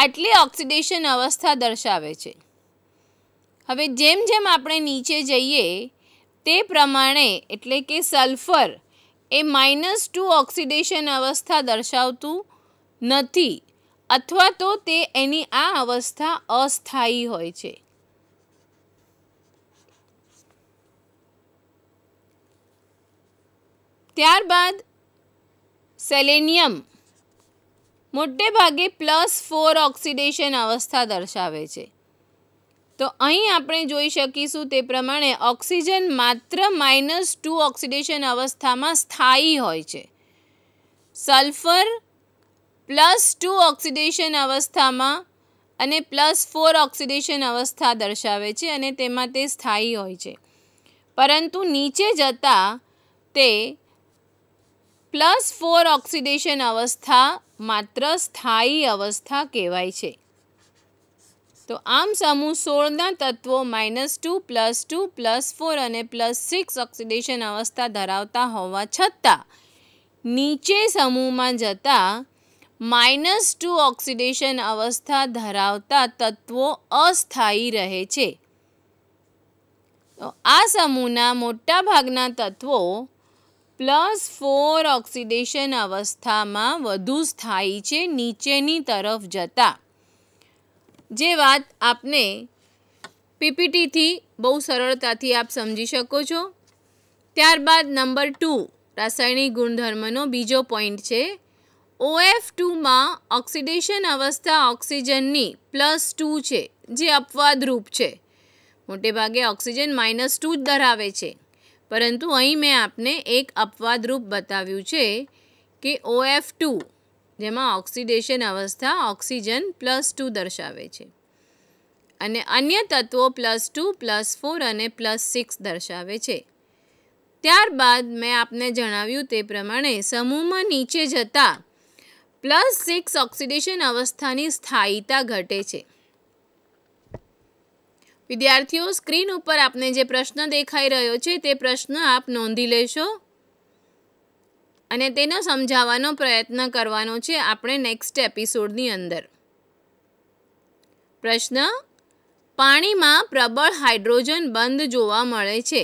આટલી ઓક્સિડેશન અવસ્થા દર્શાવે છે હવે જેમ જેમ આપણે નીચે જઈએ તે પ્રમાણે એટલે કે સલ્ફર એ માઇનસ ટુ ઓક્સિડેશન અવસ્થા દર્શાવતું નથી અથવા તો તે એની આ અવસ્થા અસ્થાયી હોય છે ત્યારબાદ સેલેનિયમ મોટે ભાગે પ્લસ ફોર ઓક્સિડેશન અવસ્થા દર્શાવે છે તો અહીં આપણે જોઈ શકીશું તે પ્રમાણે ઓક્સિજન માત્ર માઇનસ ટુ ઓક્સિડેશન અવસ્થામાં સ્થાયી હોય છે સલ્ફર પ્લસ ટુ ઓક્સિડેશન અવસ્થામાં અને પ્લસ ફોર ઓક્સિડેશન અવસ્થા દર્શાવે છે અને તેમાં તે સ્થાયી હોય છે પરંતુ નીચે જતાં તે પ્લસ ફોર ઓક્સિડેશન અવસ્થા માત્ર સ્થાયી અવસ્થા કહેવાય છે તો આમ સમૂહ સોળના તત્વો minus two plus two plus four અને પ્લસ સિક્સ ઓક્સિડેશન અવસ્થા ધરાવતા હોવા છતાં નીચે સમૂહમાં જતાં માઇનસ ટુ ઓક્સિડેશન અવસ્થા ધરાવતા તત્વો અસ્થાયી રહે છે તો આ સમૂહના મોટાભાગના તત્વો પ્લસ ફોર ઓક્સિડેશન અવસ્થામાં વધુ સ્થાયી છે નીચેની તરફ જતાં જે વાત આપને પીપીટીથી બહુ સરળતાથી આપ સમજી શકો છો ત્યારબાદ નંબર ટુ રાસાયણિક ગુણધર્મનો બીજો પોઈન્ટ છે ઓએફ ટુમાં ઓક્સિડેશન અવસ્થા ઓક્સિજનની પ્લસ ટુ છે જે અપવાદરૂપ છે મોટેભાગે ઓક્સિજન માઇનસ ટુ જ ધરાવે છે પરંતુ અહીં મેં આપને એક અપવાદરૂપ બતાવ્યું છે કે ઓએફ ટુ જેમાં ઓક્સિડેશન અવસ્થા ઓક્સિજન પ્લસ ટુ દર્શાવે છે અને અન્ય તત્વો પ્લસ ટુ પ્લસ ફોર અને પ્લસ સિક્સ દર્શાવે છે ત્યારબાદ મેં આપને જણાવ્યું તે પ્રમાણે સમૂહમાં નીચે જતાં પ્લસ સિક્સ ઓક્સિડેશન અવસ્થાની સ્થાયીતા ઘટે છે વિદ્યાર્થીઓ સ્ક્રીન ઉપર આપને જે પ્રશ્ન દેખાઈ રહ્યો છે તે પ્રશ્ન આપ નોંધી લેશો અને તેનો સમજાવવાનો પ્રયત્ન કરવાનો છે આપણે નેક્સ્ટ એપિસોડની અંદર પ્રશ્ન પાણીમાં પ્રબળ હાઇડ્રોજન બંધ જોવા મળે છે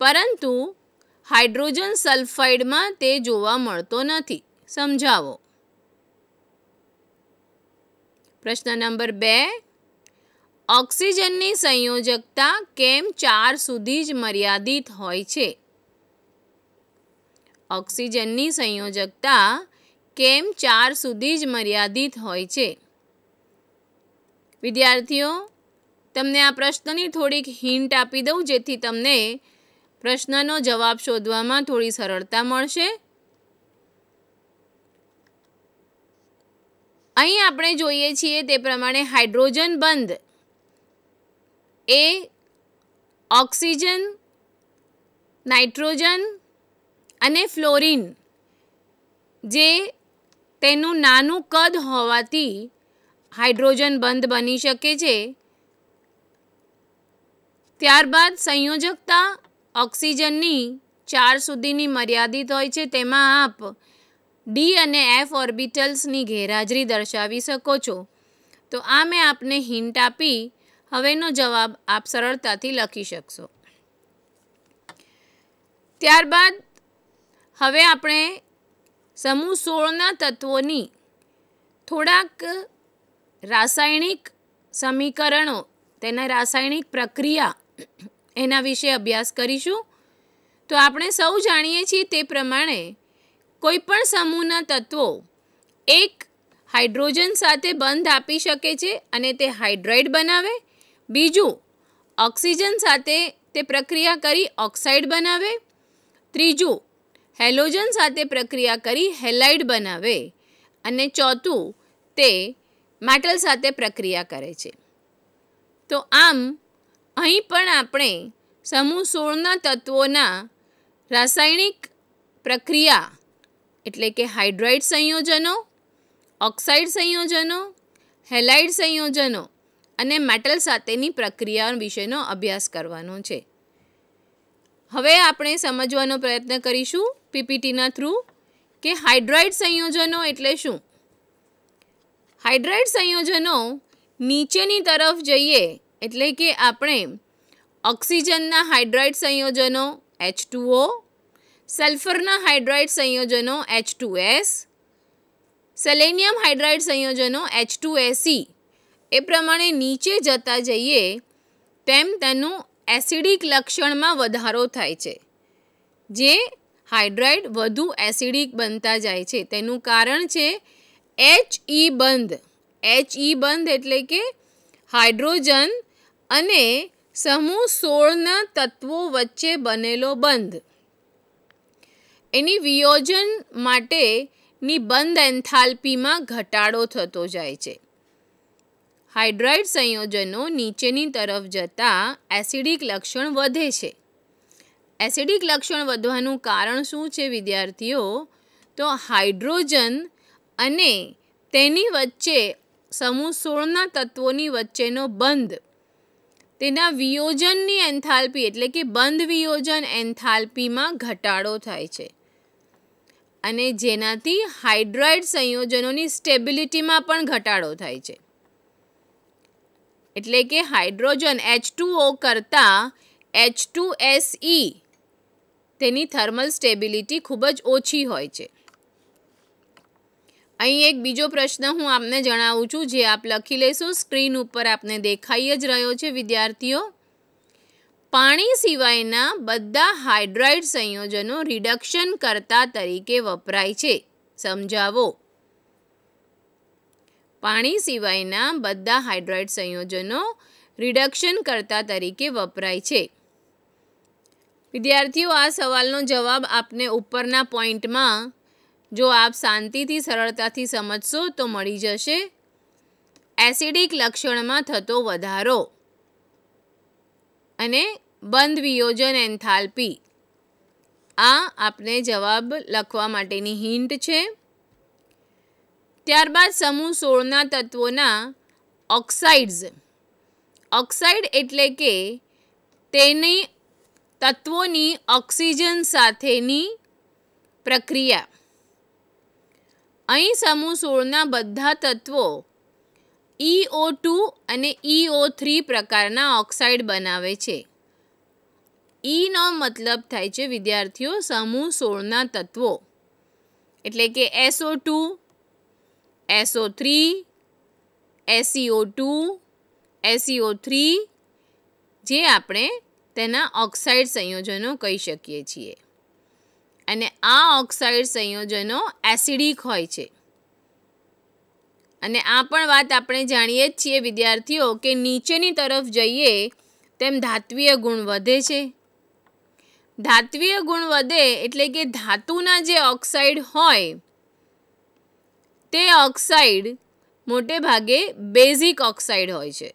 પરંતુ હાઇડ્રોજન સલ્ફાઇડમાં તે જોવા મળતો નથી સમજાવો પ્રશ્ન નંબર બે ઓક્સિજનની સંયોજકતા કેમ ચાર સુધી જ મર્યાદિત હોય છે ઓક્સિજનની સંયોજકતા કેમ ચાર સુધી જ મર્યાદિત હોય છે વિદ્યાર્થીઓ તમને આ પ્રશ્નની થોડીક હિન્ટ આપી દઉં જેથી તમને પ્રશ્નનો જવાબ શોધવામાં થોડી સરળતા મળશે અહીં આપણે જોઈએ છીએ તે પ્રમાણે હાઇડ્રોજન બંધ એ ઓક્સિજન નાઇટ્રોજન અને ફ્લોરિન જે તેનું નાનું કદ હોવાથી હાઇડ્રોજન બંધ બની શકે છે ત્યારબાદ સંયોજકતા ઓક્સિજનની ચાર સુધીની મર્યાદિત હોય છે તેમાં આપ ડી અને એફ ઓર્બિટલ્સની ગેરહાજરી દર્શાવી શકો છો તો આ મેં આપને હિન્ટ આપી હવેનો જવાબ આપ સરળતાથી લખી શકશો ત્યારબાદ હવે આપણે સમૂહ સોળના તત્વોની થોડાક રાસાયણિક સમીકરણો તેના રાસાયણિક પ્રક્રિયા એના વિશે અભ્યાસ કરીશું તો આપણે સૌ જાણીએ છીએ તે પ્રમાણે કોઈપણ સમૂહના તત્વો એક હાઇડ્રોજન સાથે બંધ આપી શકે છે અને તે હાઇડ્રાઇડ બનાવે બીજું ઓક્સિજન સાથે તે પ્રક્રિયા કરી ઓક્સાઇડ બનાવે ત્રીજું હેલોજન સાથે પ્રક્રિયા કરી હેલાઇડ બનાવે અને ચોથું તે મેટલ સાથે પ્રક્રિયા કરે છે તો આમ અહીં પણ આપણે સમૂહ સોળના તત્વોના રાસાયણિક પ્રક્રિયા એટલે કે હાઇડ્રાઇડ સંયોજનો ઓક્સાઇડ સંયોજનો હેલાઇડ સંયોજનો અને મેટલ સાથેની પ્રક્રિયા વિશેનો અભ્યાસ કરવાનો છે હવે આપણે સમજવાનો પ્રયત્ન કરીશું પીપીટીના થ્રુ કે હાઇડ્રોઇડ સંયોજનો એટલે શું હાઇડ્રાઇડ સંયોજનો નીચેની તરફ જઈએ એટલે કે આપણે ઓક્સિજનના હાઇડ્રાઇડ સંયોજનો એચ ટુઓ સલ્ફરના હાઇડ્રાઇડ સંયોજનો H two S selenium hydride સંયોજનો એચ ટુ એસી એ પ્રમાણે નીચે જતા જઈએ તેમ તેનું એસિડિક લક્ષણમાં વધારો થાય છે જે હાઇડ્રાઇડ વધુ એસિડિક બનતા જાય છે તેનું કારણ છે એચ ઈ e બંધ એચ ઈ e બંધ એટલે કે હાઇડ્રોજન અને સમૂહ સોળના તત્વો વચ્ચે બનેલો બંધ એની વિયોજન માટેની બંધ એન્થાલ્પીમાં ઘટાડો થતો જાય છે હાઇડ્રાઇડ સંયોજનો નીચેની તરફ જતાં એસિડિક લક્ષણ વધે છે એસિડિક લક્ષણ વધવાનું કારણ શું છે વિદ્યાર્થીઓ તો હાઇડ્રોજન અને તેની વચ્ચે સમૂહ સોળના તત્વોની વચ્ચેનો બંધ તેના વિયોજનની એન્થાલ્પી એટલે કે બંધ વિયોજન એન્થાલ્પીમાં ઘટાડો થાય છે અને જેનાથી હાઇડ્રાઇડ સંયોજનોની સ્ટેબિલિટીમાં પણ ઘટાડો થાય છે એટલે કે હાઇડ્રોજન એચ ટુઓ કરતાં એચ ટુ એસ ઈ તેની થર્મલ સ્ટેબિલિટી ખૂબ જ ઓછી હોય છે અહીં એક બીજો પ્રશ્ન હું આપને જણાવું છું જે આપ લખી લેશો સ્ક્રીન ઉપર આપને દેખાઈ જ રહ્યો છે વિદ્યાર્થીઓ પાણી સિવાયના બધા હાઇડ્રાઇડ સંયોજનો રિડક્શન કરતા તરીકે વપરાય છે સમજાવો પાણી સિવાયના બધા હાઇડ્રોઇડ સંયોજનો રિડક્શન કરતા તરીકે વપરાય છે વિદ્યાર્થીઓ આ સવાલનો જવાબ આપને ઉપરના પોઈન્ટમાં જો આપ શાંતિથી સરળતાથી સમજશો તો મળી જશે એસિડિક લક્ષણમાં થતો વધારો અને બંધ વિયોજન એન્થાલ્પી આ આપને જવાબ લખવા માટેની હિન્ટ છે ત્યારબાદ સમૂહ સોળના તત્વોના ઓક્સાઇડ્સ ઓક્સાઇડ એટલે કે તેની તત્વોની ઓક્સિજન સાથેની પ્રક્રિયા અહીં સમૂહ સોળના બધા તત્વો ઇઓ e ટુ અને ઇઓ e થ્રી પ્રકારના ઓક્સાઇડ બનાવે છે ઈનો e મતલબ થાય છે વિદ્યાર્થીઓ સમૂહ સોળના તત્વો એટલે કે SO two SO3 SeO2 SeO3 જે આપણે તેના ઓક્સાઇડ સંયોજનો કહી શકીએ છીએ અને આ ઓક્સાઇડ સંયોજનો એસિડિક હોય છે અને આ પણ વાત આપણે જાણીએ જ છીએ વિદ્યાર્થીઓ કે નીચેની તરફ જઈએ તેમ ધાત્વીય ગુણ વધે છે ધાત્વીય ગુણ વધે એટલે કે ધાતુના જે ઓક્સાઇડ હોય તે ઓક્સાઇડ મોટે ભાગે બેઝિક ઓક્સાઇડ હોય છે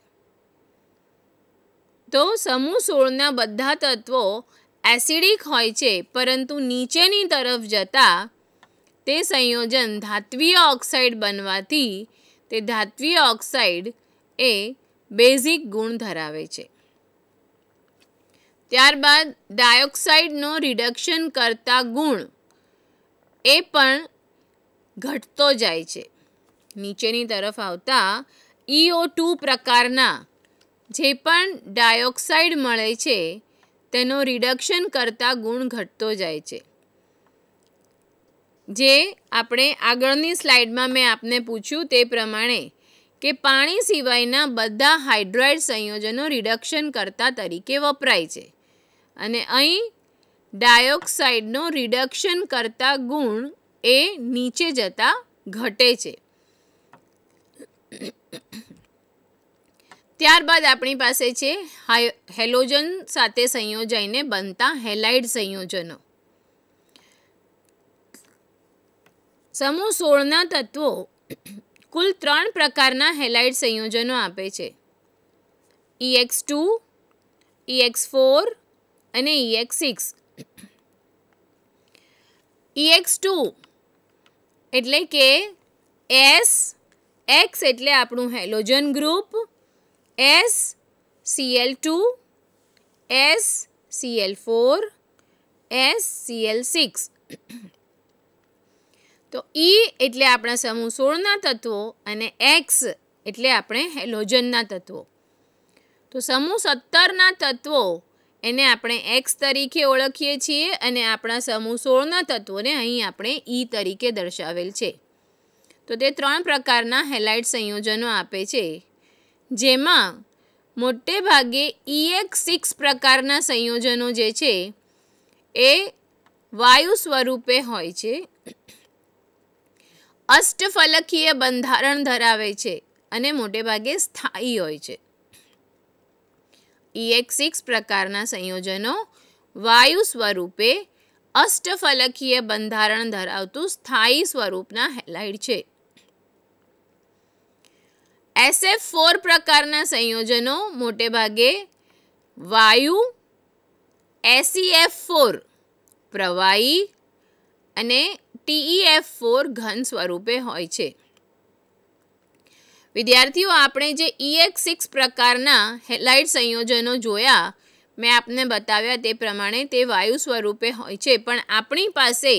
તો સમૂહ સોળના બધા તત્વો એસિડિક હોય છે પરંતુ નીચેની તરફ જતાં તે સંયોજન ધાત્વીય ઓક્સાઇડ બનવાથી તે ધાત્વીય ઓક્સાઇડ એ બેઝિક ગુણ ધરાવે છે ત્યારબાદ ડાયોક્સાઇડનો રિડક્શન કરતા ગુણ એ પણ ઘટતો જાય છે નીચેની તરફ આવતા ઇઓ e ટુ પ્રકારના જે પણ ડાયોક્સાઇડ મળે છે તેનો રિડક્શન કરતા ગુણ ઘટતો જાય છે જે આપણે આગળની સ્લાઇડમાં મેં આપને પૂછ્યું તે પ્રમાણે કે પાણી સિવાયના બધા હાઇડ્રાઇડ સંયોજનો રિડક્શન કરતા તરીકે વપરાય છે અને અહીં ડાયોક્સાઇડનો રિડક્શન કરતા ગુણ એ નીચે જતા ઘટે છે ત્યારબાદ આપણી પાસે છે હેલોજન સાથે સંયોજાઈને બનતા હેલાઇડ સંયોજનો સમૂહ સોળના તત્વો કુલ ત્રણ પ્રકારના હેલાઇડ સંયોજનો આપે છે ઈએક્સ ટુ ઈએક્સ ફોર અને ઈએક્સ સિક્સ ઈએક્સ ટુ એટલે કે એસ એક્સ એટલે આપણું halogen group S CL two S CL four S CL six તો ઈ એટલે આપણા સમૂહ સોળના તત્વો અને એક્સ એટલે આપણે હેલોજનના તત્વો તો સમૂહ સત્તરના તત્વો એને આપણે એક્સ તરીકે ઓળખીએ છીએ અને આપણા સમૂહ સોળના તત્વોને અહીં આપણે ઈ e તરીકે દર્શાવેલ છે તો તે ત્રણ પ્રકારના હેલાઇટ સંયોજનો આપે છે જેમાં મોટે ભાગે ઈએક્સ e સિક્સ પ્રકારના સંયોજનો જે છે એ વાયુ સ્વરૂપે હોય છે અષ્ટફલકીય બંધારણ ધરાવે છે અને મોટે ભાગે સ્થાયી હોય છે ઇએક e સિક્સ પ્રકારના સંયોજનો વાયુ સ્વરૂપે અષ્ટફલકીય બંધારણ ધરાવતું સ્થાયી સ્વરૂપના હેલાઇડ છે એસએફ ફોર પ્રકારના સંયોજનો મોટેભાગે વાયુ એસીએફ ફોર e પ્રવાહી અને ટીઈએફ ફોર e ઘન સ્વરૂપે હોય છે વિદ્યાર્થીઓ આપણે જે ઈએક્સ e સિક્સ પ્રકારના હેલાઇટ સંયોજનો જોયા મેં આપને બતાવ્યા તે પ્રમાણે તે વાયુ સ્વરૂપે હોય છે પણ આપણી પાસે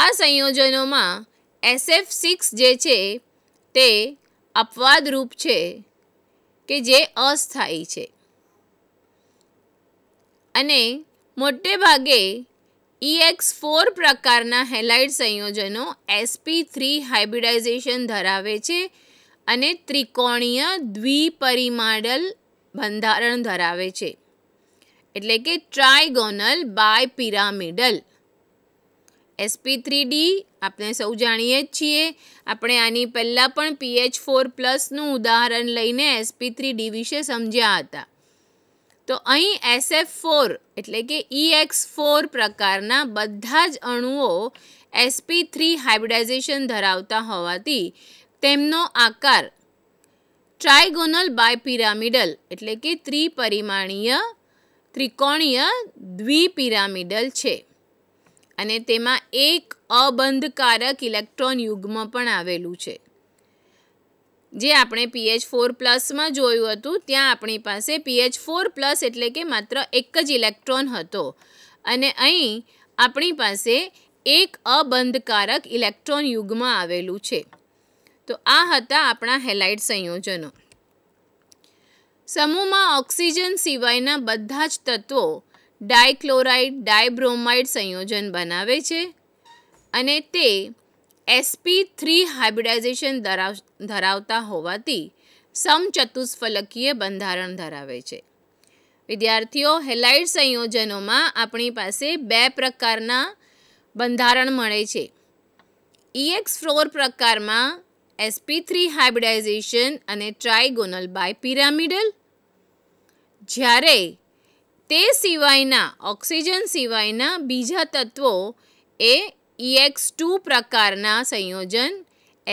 આ સંયોજનોમાં એસએફ સિક્સ જે છે તે અપવાદરૂપ છે કે જે અસ્થાયી છે અને મોટે ભાગે ઇએક્સ e ફોર પ્રકારના હેલાઇડ સંયોજનો એસપી થ્રી હાઇબ્રિડાઇઝેશન ધરાવે છે અને ત્રિકોણીય દ્વિપરિમાડલ બંધારણ ધરાવે છે એટલે કે trigonal bipyramidal SP three D આપણે સૌ જાણીએ જ છીએ આપણે આની પહેલાં પણ પીએચ ફોર પ્લસનું ઉદાહરણ લઈને એસપી થ્રી ડી વિશે સમજ્યા હતા તો અહીં એસએફ ફોર એટલે કે ઈએક્સ e ફોર પ્રકારના બધા જ અણુઓ એસપી થ્રી હાઇબ્રિડાઇઝેશન ધરાવતા હોવાથી તેમનો આકાર ટ્રાયગોનલ બાયપિરામિડલ એટલે કે ત્રિપરિમાણીય ત્રિકોણીય દ્વિપિરામિડલ છે અને તેમાં એક અબંધકારક ઇલેક્ટ્રોન યુગ્મ પણ આવેલું છે જે આપણે પીએચ ફોર પ્લસમાં જોયું હતું ત્યાં આપણી પાસે પીએચ ફોર પ્લસ એટલે કે માત્ર એક જ ઇલેક્ટ્રોન હતો અને અહીં આપણી પાસે એક અબંધકારક ઇલેક્ટ્રોન યુગમાં આવેલું છે તો આ હતા આપણા હેલાઇટ સંયોજનો સમૂહમાં ઓક્સિજન સિવાયના બધા જ તત્વો ડાયક્લોરાઇડ ડાયબ્રોમાઇડ સંયોજન બનાવે છે અને તે એસપી થ્રી હાઇબ્રિડાઇઝેશન ધરાવ ધરાવતા હોવાથી સમચતુષ્ફલકીય બંધારણ ધરાવે છે વિદ્યાર્થીઓ હેલાઇડ સંયોજનોમાં આપણી પાસે બે પ્રકારના બંધારણ મળે છે ઇએક્સ e ફ્લોર પ્રકારમાં એસપી થ્રી હાઇબ્રિડાઇઝેશન અને ટ્રાઇગોનલ બાય પિરામિડલ જ્યારે તે સિવાયના ઓક્સિજન સિવાયના બીજા તત્વો એ ઇએક્સ e ટુ પ્રકારના સંયોજન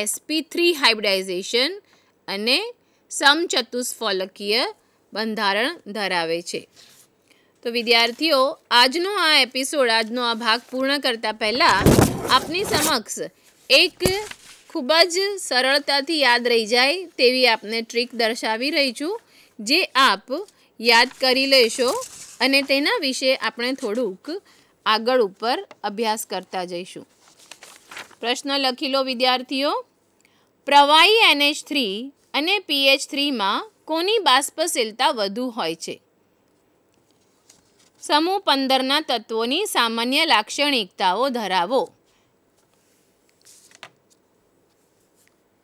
એસપી થ્રી હાઇબ્રિડાઇઝેશન અને સમચતુષ્ફલકીય બંધારણ ધરાવે છે તો વિદ્યાર્થીઓ આજનો આ એપિસોડ આજનો આ ભાગ પૂર્ણ કરતા પહેલાં આપની સમક્ષ એક ખૂબ જ સરળતાથી યાદ રહી જાય તેવી આપને ટ્રીક દર્શાવી રહી છું જે આપ યાદ કરી લેશો અને તેના વિશે આપણે થોડુંક આગળ ઉપર અભ્યાસ કરતા જઈશું પ્રશ્ન લખી લો વિદ્યાર્થીઓ પ્રવાહી એનએચ થ્રી અને પીએચ થ્રીમાં કોની બાષ્પશીલતા વધુ હોય છે સમૂહ પંદરના તત્વોની સામાન્ય લાક્ષણિકતાઓ ધરાવો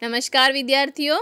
નમસ્કાર વિદ્યાર્થીઓ